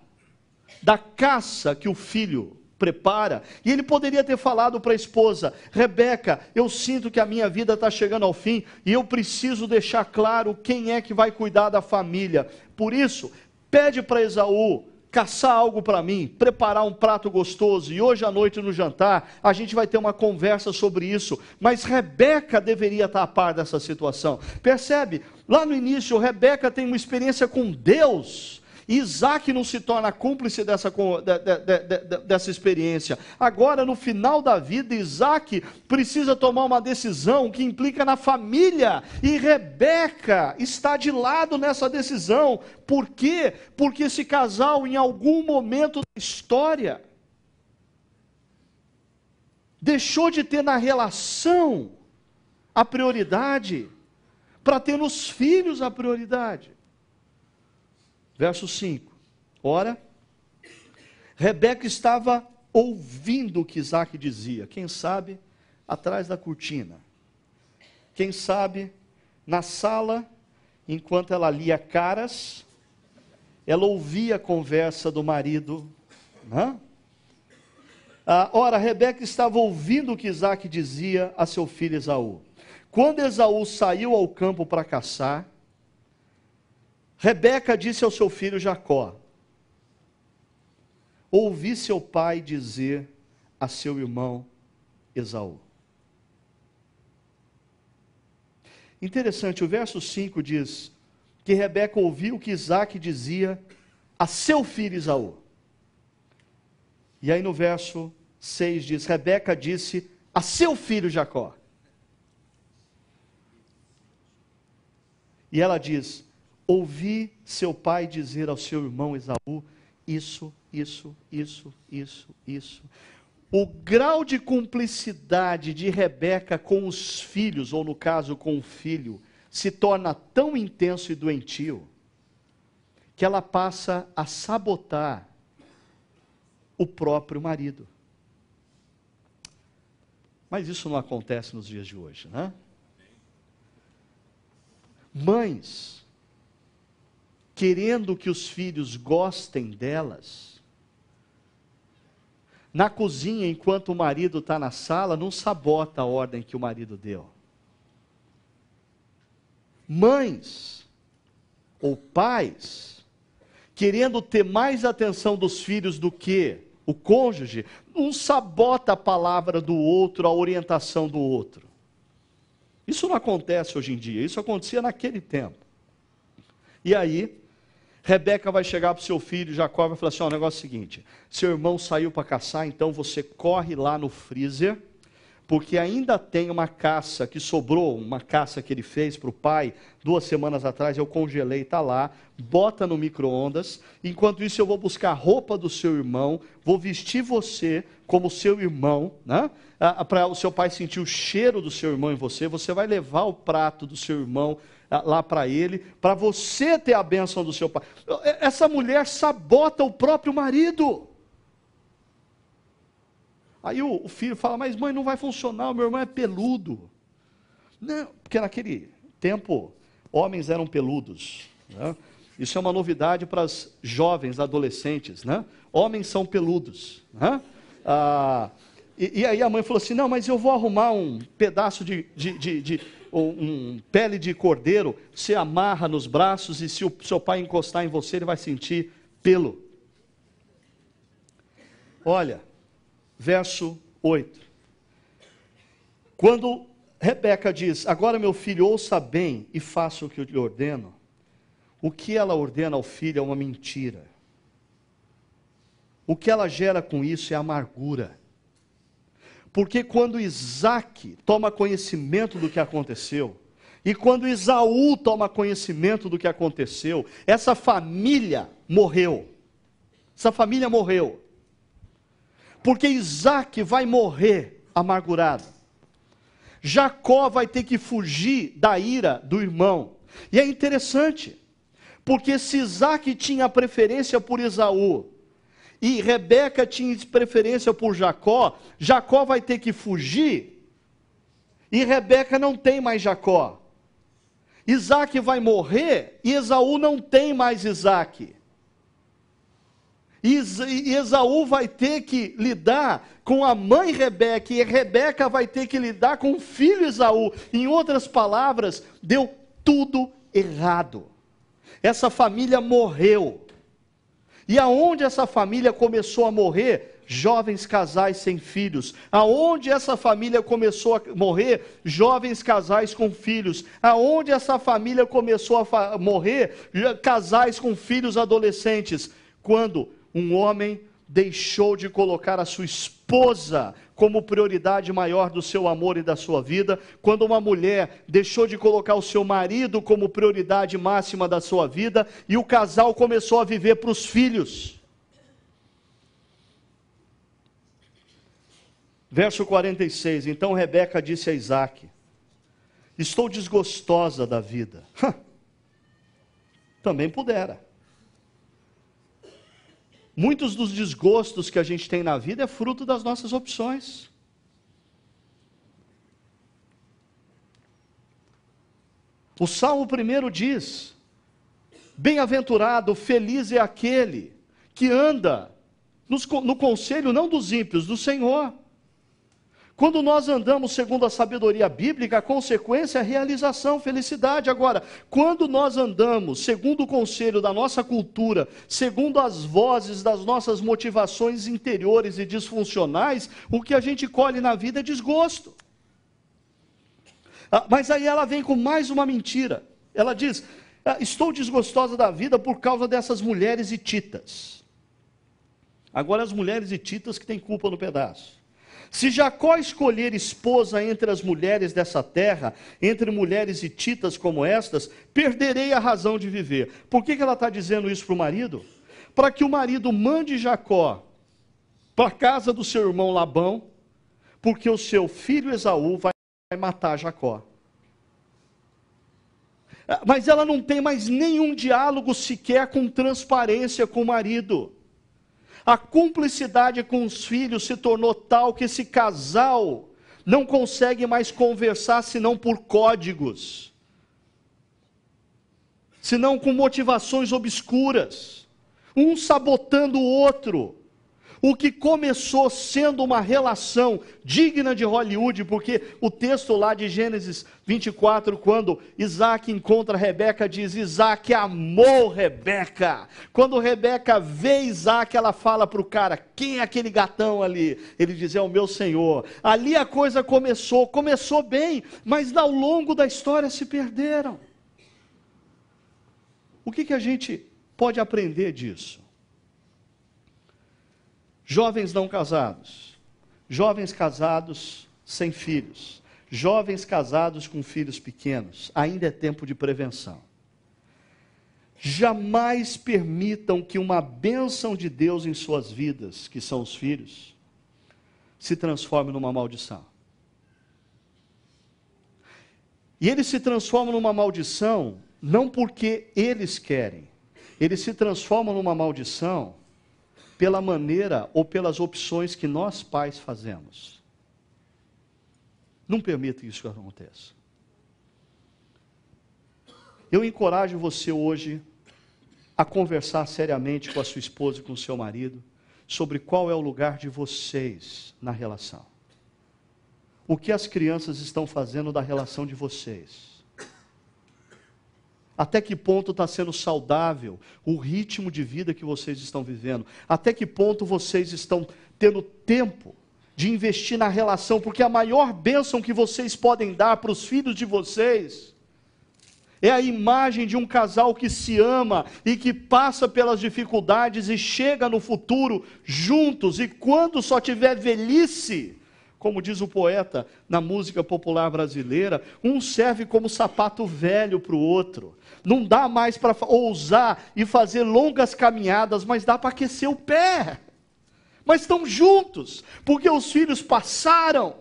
A: da caça que o filho prepara, e ele poderia ter falado para a esposa: Rebeca, eu sinto que a minha vida está chegando ao fim e eu preciso deixar claro quem é que vai cuidar da família. Por isso, pede para Esaú caçar algo para mim, preparar um prato gostoso e hoje à noite no jantar a gente vai ter uma conversa sobre isso. Mas Rebeca deveria estar a par dessa situação. Percebe? Lá no início, Rebeca tem uma experiência com Deus Isaac não se torna cúmplice dessa, dessa experiência. Agora, no final da vida, Isaac precisa tomar uma decisão que implica na família, e Rebeca está de lado nessa decisão. Por quê? Porque esse casal, em algum momento da história, deixou de ter na relação a prioridade para ter nos filhos a prioridade. Verso 5. Ora, Rebeca estava ouvindo o que Isaac dizia, quem sabe atrás da cortina, quem sabe na sala, enquanto ela lia caras, ela ouvia a conversa do marido. Ah, ora, Rebeca estava ouvindo o que Isaac dizia a seu filho Esaú. Quando Esaú saiu ao campo para caçar, Rebeca disse ao seu filho Jacó: Ouvi seu pai dizer a seu irmão Esaú. Interessante, o verso 5 diz que Rebeca ouviu o que Isaac dizia a seu filho Esaú. E aí no verso 6 diz: Rebeca disse a seu filho Jacó. E ela diz: ouvi seu pai dizer ao seu irmão Esaú: Isso, isso, isso, isso, isso. O grau de cumplicidade de Rebeca com os filhos, ou no caso com o filho, se torna tão intenso e doentio que ela passa a sabotar o próprio marido. Mas isso não acontece nos dias de hoje, né? Mães querendo que os filhos gostem delas. Na cozinha, enquanto o marido está na sala, não sabota a ordem que o marido deu. Mães ou pais, querendo ter mais atenção dos filhos do que o cônjuge, não sabota a palavra do outro, a orientação do outro. Isso não acontece hoje em dia, isso acontecia naquele tempo. E aí, Rebeca vai chegar para o seu filho, Jacó, vai falar assim: ó, o negócio é o seguinte: seu irmão saiu para caçar, então você corre lá no freezer, porque ainda tem uma caça que sobrou, uma caça que ele fez para o pai duas semanas atrás, eu congelei, está lá, bota no micro-ondas. Enquanto isso, eu vou buscar a roupa do seu irmão, vou vestir você como seu irmão, né? Ah, para o seu pai sentir o cheiro do seu irmão em você. Você vai levar o prato do seu irmão lá para ele, para você ter a bênção do seu pai. É, essa mulher sabota o próprio marido. Aí o, o filho fala: Mas mãe, não vai funcionar, o meu irmão é peludo. Não, porque naquele tempo, homens eram peludos. Né? Isso é uma novidade para as jovens, adolescentes, né? Homens são peludos. Né? Ah, e, e, aí a mãe falou assim: Não, mas eu vou arrumar um pedaço de, de, de, de um pele de cordeiro, se amarra nos braços e se o seu pai encostar em você, ele vai sentir pelo. Olha, verso 8. Quando Rebeca diz: Agora, meu filho, ouça bem e faça o que eu lhe ordeno. O que ela ordena ao filho é uma mentira. O que ela gera com isso é amargura. Porque quando Isaac toma conhecimento do que aconteceu, e quando Isaú toma conhecimento do que aconteceu, essa família morreu. Essa família morreu. Porque Isaac vai morrer amargurado. Jacó vai ter que fugir da ira do irmão. E é interessante, porque se Isaac tinha preferência por Isaú, e Rebeca tinha preferência por Jacó, Jacó vai ter que fugir, e Rebeca não tem mais Jacó. Isaac vai morrer e Esaú não tem mais Isaac. E Esaú vai ter que lidar com a mãe Rebeca, e Rebeca vai ter que lidar com o filho Esaú. Em outras palavras, deu tudo errado. Essa família morreu. E aonde essa família começou a morrer? Jovens casais sem filhos. Aonde essa família começou a morrer? Jovens casais com filhos. Aonde essa família começou a morrer? Casais com filhos adolescentes. Quando um homem deixou de colocar a sua esposa como prioridade maior do seu amor e da sua vida, quando uma mulher deixou de colocar o seu marido como prioridade máxima da sua vida e o casal começou a viver para os filhos. Verso 46: Então Rebeca disse a Isaac: Estou desgostosa da vida. Também pudera. Muitos dos desgostos que a gente tem na vida é fruto das nossas opções. O Salmo primeiro diz: Bem-aventurado, feliz é aquele que anda no conselho não dos ímpios, do Senhor quando nós andamos segundo a sabedoria bíblica, a consequência é realização, felicidade. Agora, quando nós andamos segundo o conselho da nossa cultura, segundo as vozes das nossas motivações interiores e disfuncionais, o que a gente colhe na vida é desgosto. Ah, mas aí ela vem com mais uma mentira. Ela diz: ah, Estou desgostosa da vida por causa dessas mulheres e titas. Agora, as mulheres e titas que têm culpa no pedaço. Se Jacó escolher esposa entre as mulheres dessa terra, entre mulheres e titas como estas, perderei a razão de viver. Por que, que ela está dizendo isso para o marido? Para que o marido mande Jacó para a casa do seu irmão Labão, porque o seu filho Esaú vai matar Jacó. Ah, mas ela não tem mais nenhum diálogo sequer com transparência com o marido. A cumplicidade com os filhos se tornou tal que esse casal não consegue mais conversar senão por códigos, senão com motivações obscuras, um sabotando o outro. O que começou sendo uma relação digna de Hollywood, porque o texto lá de Gênesis 24, quando Isaac encontra Rebeca, diz: Isaac amou Rebeca. Quando Rebeca vê Isaac, ela fala para o cara: Quem é aquele gatão ali? Ele diz: É o meu senhor. Ali a coisa começou, começou bem, mas ao longo da história se perderam. O que, que a gente pode aprender disso? Jovens não casados, jovens casados sem filhos, jovens casados com filhos pequenos, ainda é tempo de prevenção. Jamais permitam que uma bênção de Deus em suas vidas, que são os filhos, se transforme numa maldição. E eles se transformam numa maldição não porque eles querem, eles se transformam numa maldição pela maneira ou pelas opções que nós pais fazemos. Não permita que isso aconteça. Eu encorajo você hoje a conversar seriamente com a sua esposa e com o seu marido sobre qual é o lugar de vocês na relação. O que as crianças estão fazendo da relação de vocês? Até que ponto está sendo saudável o ritmo de vida que vocês estão vivendo? Até que ponto vocês estão tendo tempo de investir na relação? Porque a maior bênção que vocês podem dar para os filhos de vocês é a imagem de um casal que se ama e que passa pelas dificuldades e chega no futuro juntos. E quando só tiver velhice, como diz o poeta na música popular brasileira, um serve como sapato velho para o outro. Não dá mais para ousar e fazer longas caminhadas, mas dá para aquecer o pé. Mas estão juntos, porque os filhos passaram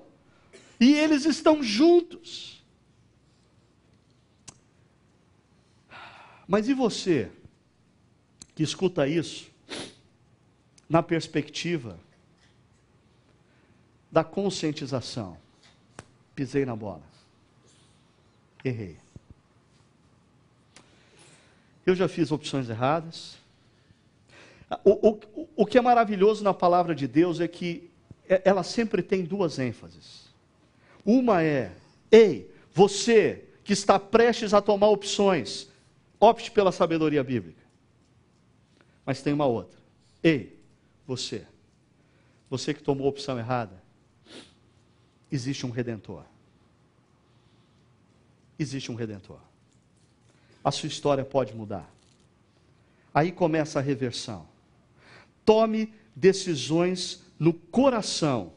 A: e eles estão juntos. Mas e você que escuta isso na perspectiva da conscientização. Pisei na bola. Errei. Eu já fiz opções erradas. O, o, o que é maravilhoso na palavra de Deus é que é, ela sempre tem duas ênfases. Uma é, ei, você que está prestes a tomar opções, opte pela sabedoria bíblica. Mas tem uma outra. Ei, você, você que tomou a opção errada, existe um redentor. Existe um redentor. A sua história pode mudar. Aí começa a reversão. Tome decisões no coração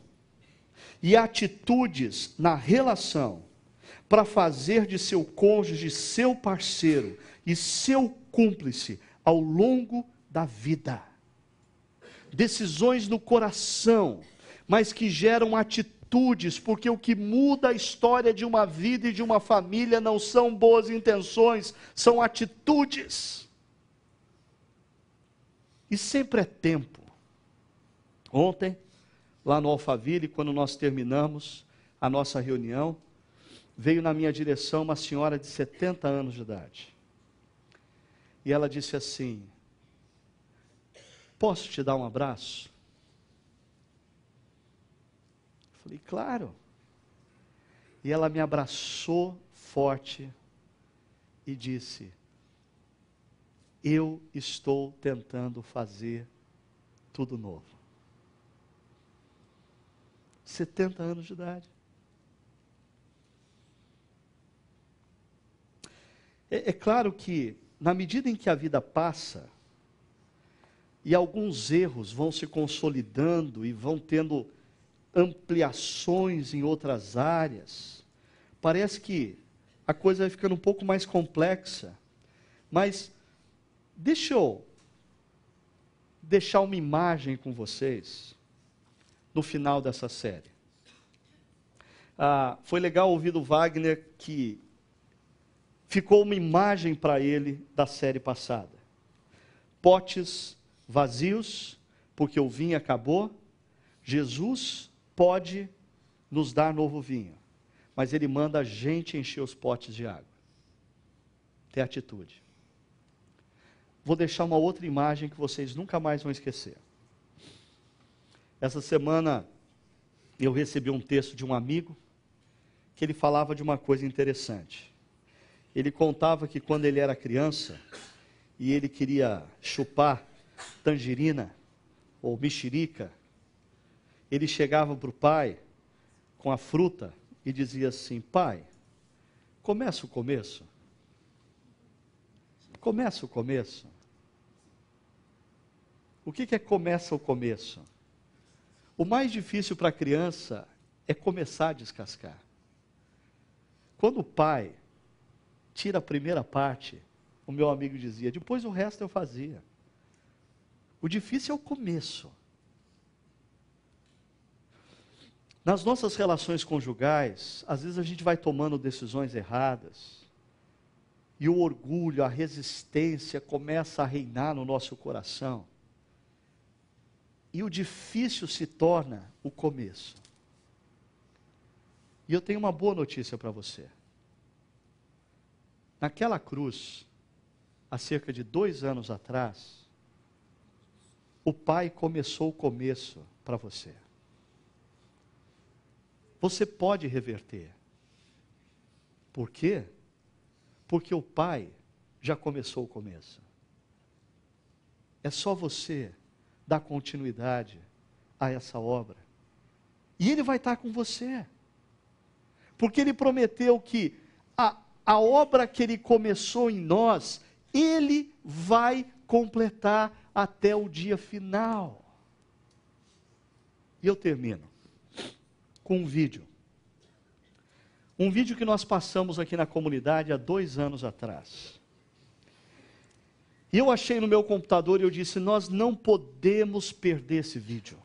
A: e atitudes na relação para fazer de seu cônjuge seu parceiro e seu cúmplice ao longo da vida. Decisões no coração, mas que geram atitudes atitudes, porque o que muda a história de uma vida e de uma família não são boas intenções, são atitudes. E sempre é tempo. Ontem, lá no Alphaville, quando nós terminamos a nossa reunião, veio na minha direção uma senhora de 70 anos de idade. E ela disse assim: Posso te dar um abraço? Falei, claro. E ela me abraçou forte e disse: Eu estou tentando fazer tudo novo. 70 anos de idade. É, é, claro que, na medida em que a vida passa, e alguns erros vão se consolidando e vão tendo ampliações em outras áreas. Parece que a coisa vai ficando um pouco mais complexa. Mas deixa eu deixar uma imagem com vocês no final dessa série. Ah, foi legal ouvir do Wagner que ficou uma imagem para ele da série passada. Potes vazios, porque o vinho acabou. Jesus pode nos dar novo vinho, mas Ele manda a gente encher os potes de água. Ter atitude. Vou deixar uma outra imagem que vocês nunca mais vão esquecer. Essa semana eu recebi um texto de um amigo que ele falava de uma coisa interessante. Ele contava que quando ele era criança e ele queria chupar tangerina ou mexerica, ele chegava para o pai com a fruta e dizia assim: Pai, começa o começo. Começa o começo. O que, que é começa o começo? O mais difícil para a criança é começar a descascar. Quando o pai tira a primeira parte, o meu amigo dizia, depois o resto eu fazia. O difícil é o começo. Nas nossas relações conjugais, às vezes a gente vai tomando decisões erradas, e o orgulho, a resistência começa a reinar no nosso coração. E o difícil se torna o começo. E eu tenho uma boa notícia para você. Naquela cruz, há cerca de dois anos atrás, o Pai começou o começo para você. Você pode reverter. Por quê? Porque o Pai já começou o começo. É só você dar continuidade a essa obra. E Ele vai estar com você. Porque Ele prometeu que a, a obra que Ele começou em nós, Ele vai completar até o dia final. E eu termino com um vídeo. Um vídeo que nós passamos aqui na comunidade há dois anos atrás. E eu achei no meu computador e eu disse: nós não podemos perder esse vídeo.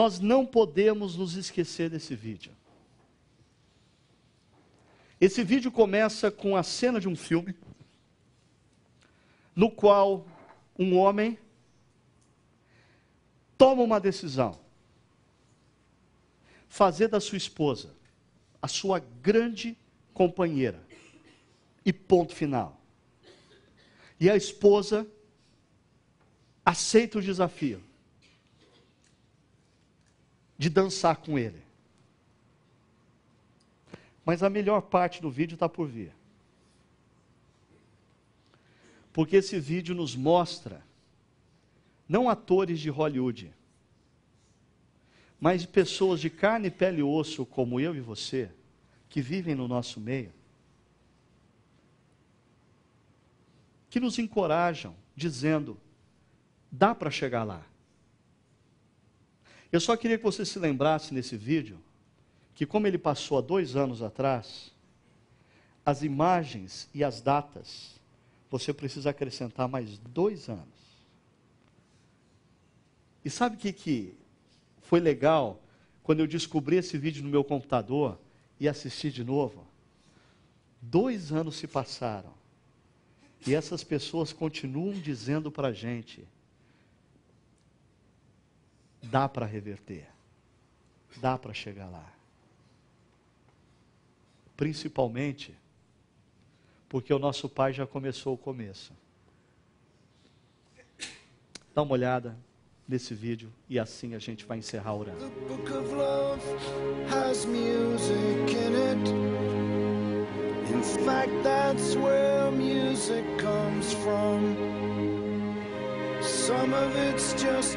A: Nós não podemos nos esquecer desse vídeo. Esse vídeo começa com a cena de um filme, no qual um homem toma uma decisão fazer da sua esposa a sua grande companheira. E ponto final. E a esposa aceita o desafio de dançar com ele. Mas a melhor parte do vídeo está por vir. Porque esse vídeo nos mostra não atores de Hollywood mas pessoas de carne, pele e osso, como eu e você, que vivem no nosso meio, que nos encorajam, dizendo: dá para chegar lá. Eu só queria que você se lembrasse nesse vídeo que, como ele passou há dois anos atrás, as imagens e as datas, você precisa acrescentar mais dois anos. E sabe o que, que foi legal quando eu descobri esse vídeo no meu computador e assisti de novo. Dois anos se passaram e essas pessoas continuam dizendo para a gente: dá para reverter, dá para chegar lá. Principalmente porque o nosso pai já começou o começo. Dá uma olhada nesse vídeo e assim a gente vai encerrar orando.
B: In fact, that's where music comes from. Some of it's just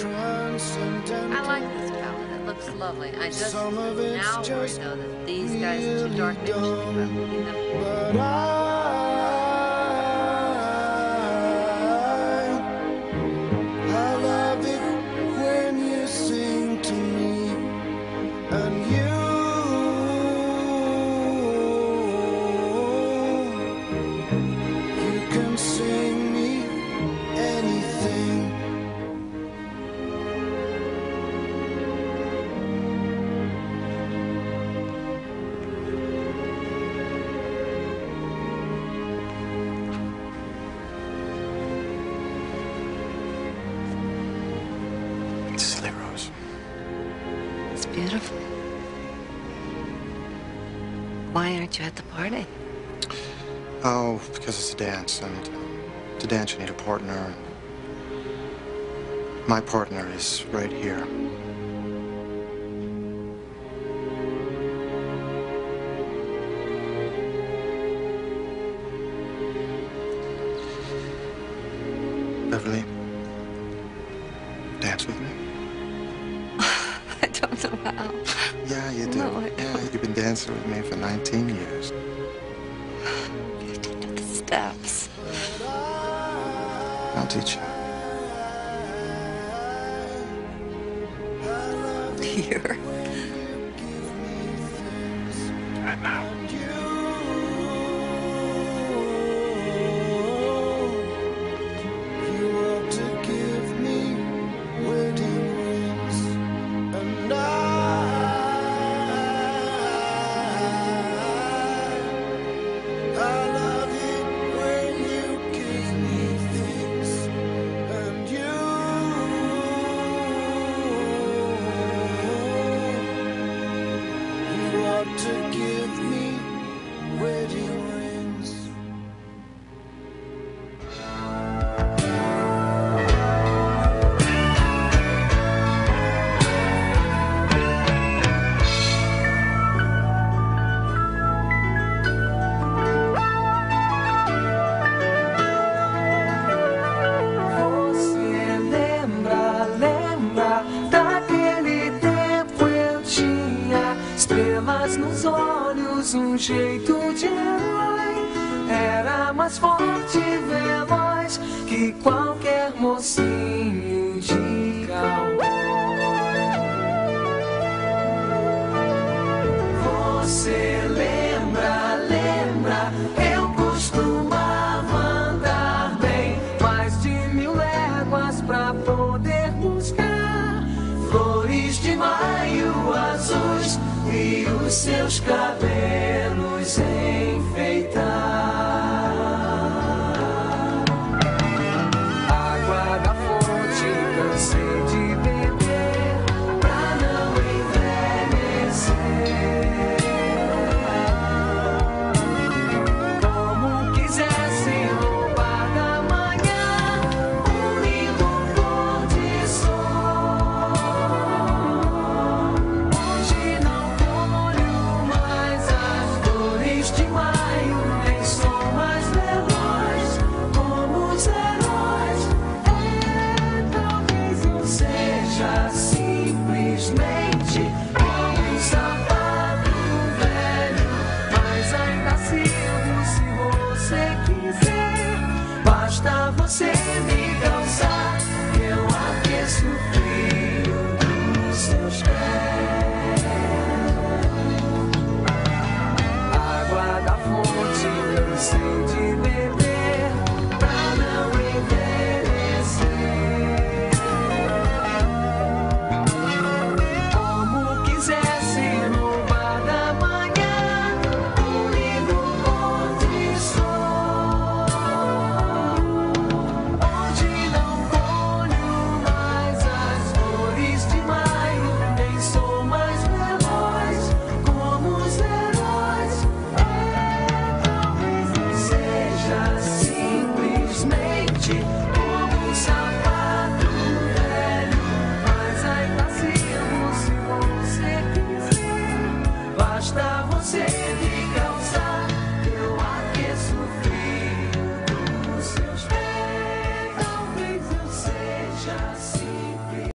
B: transcendental. I like this palette. It looks lovely. I just Some of it's now just worry, that these guys dark. Maybe silly rose. It's beautiful. Why aren't you at the party? Oh, because it's a dance, and to dance you need a partner. My partner is right here. seus caminhos.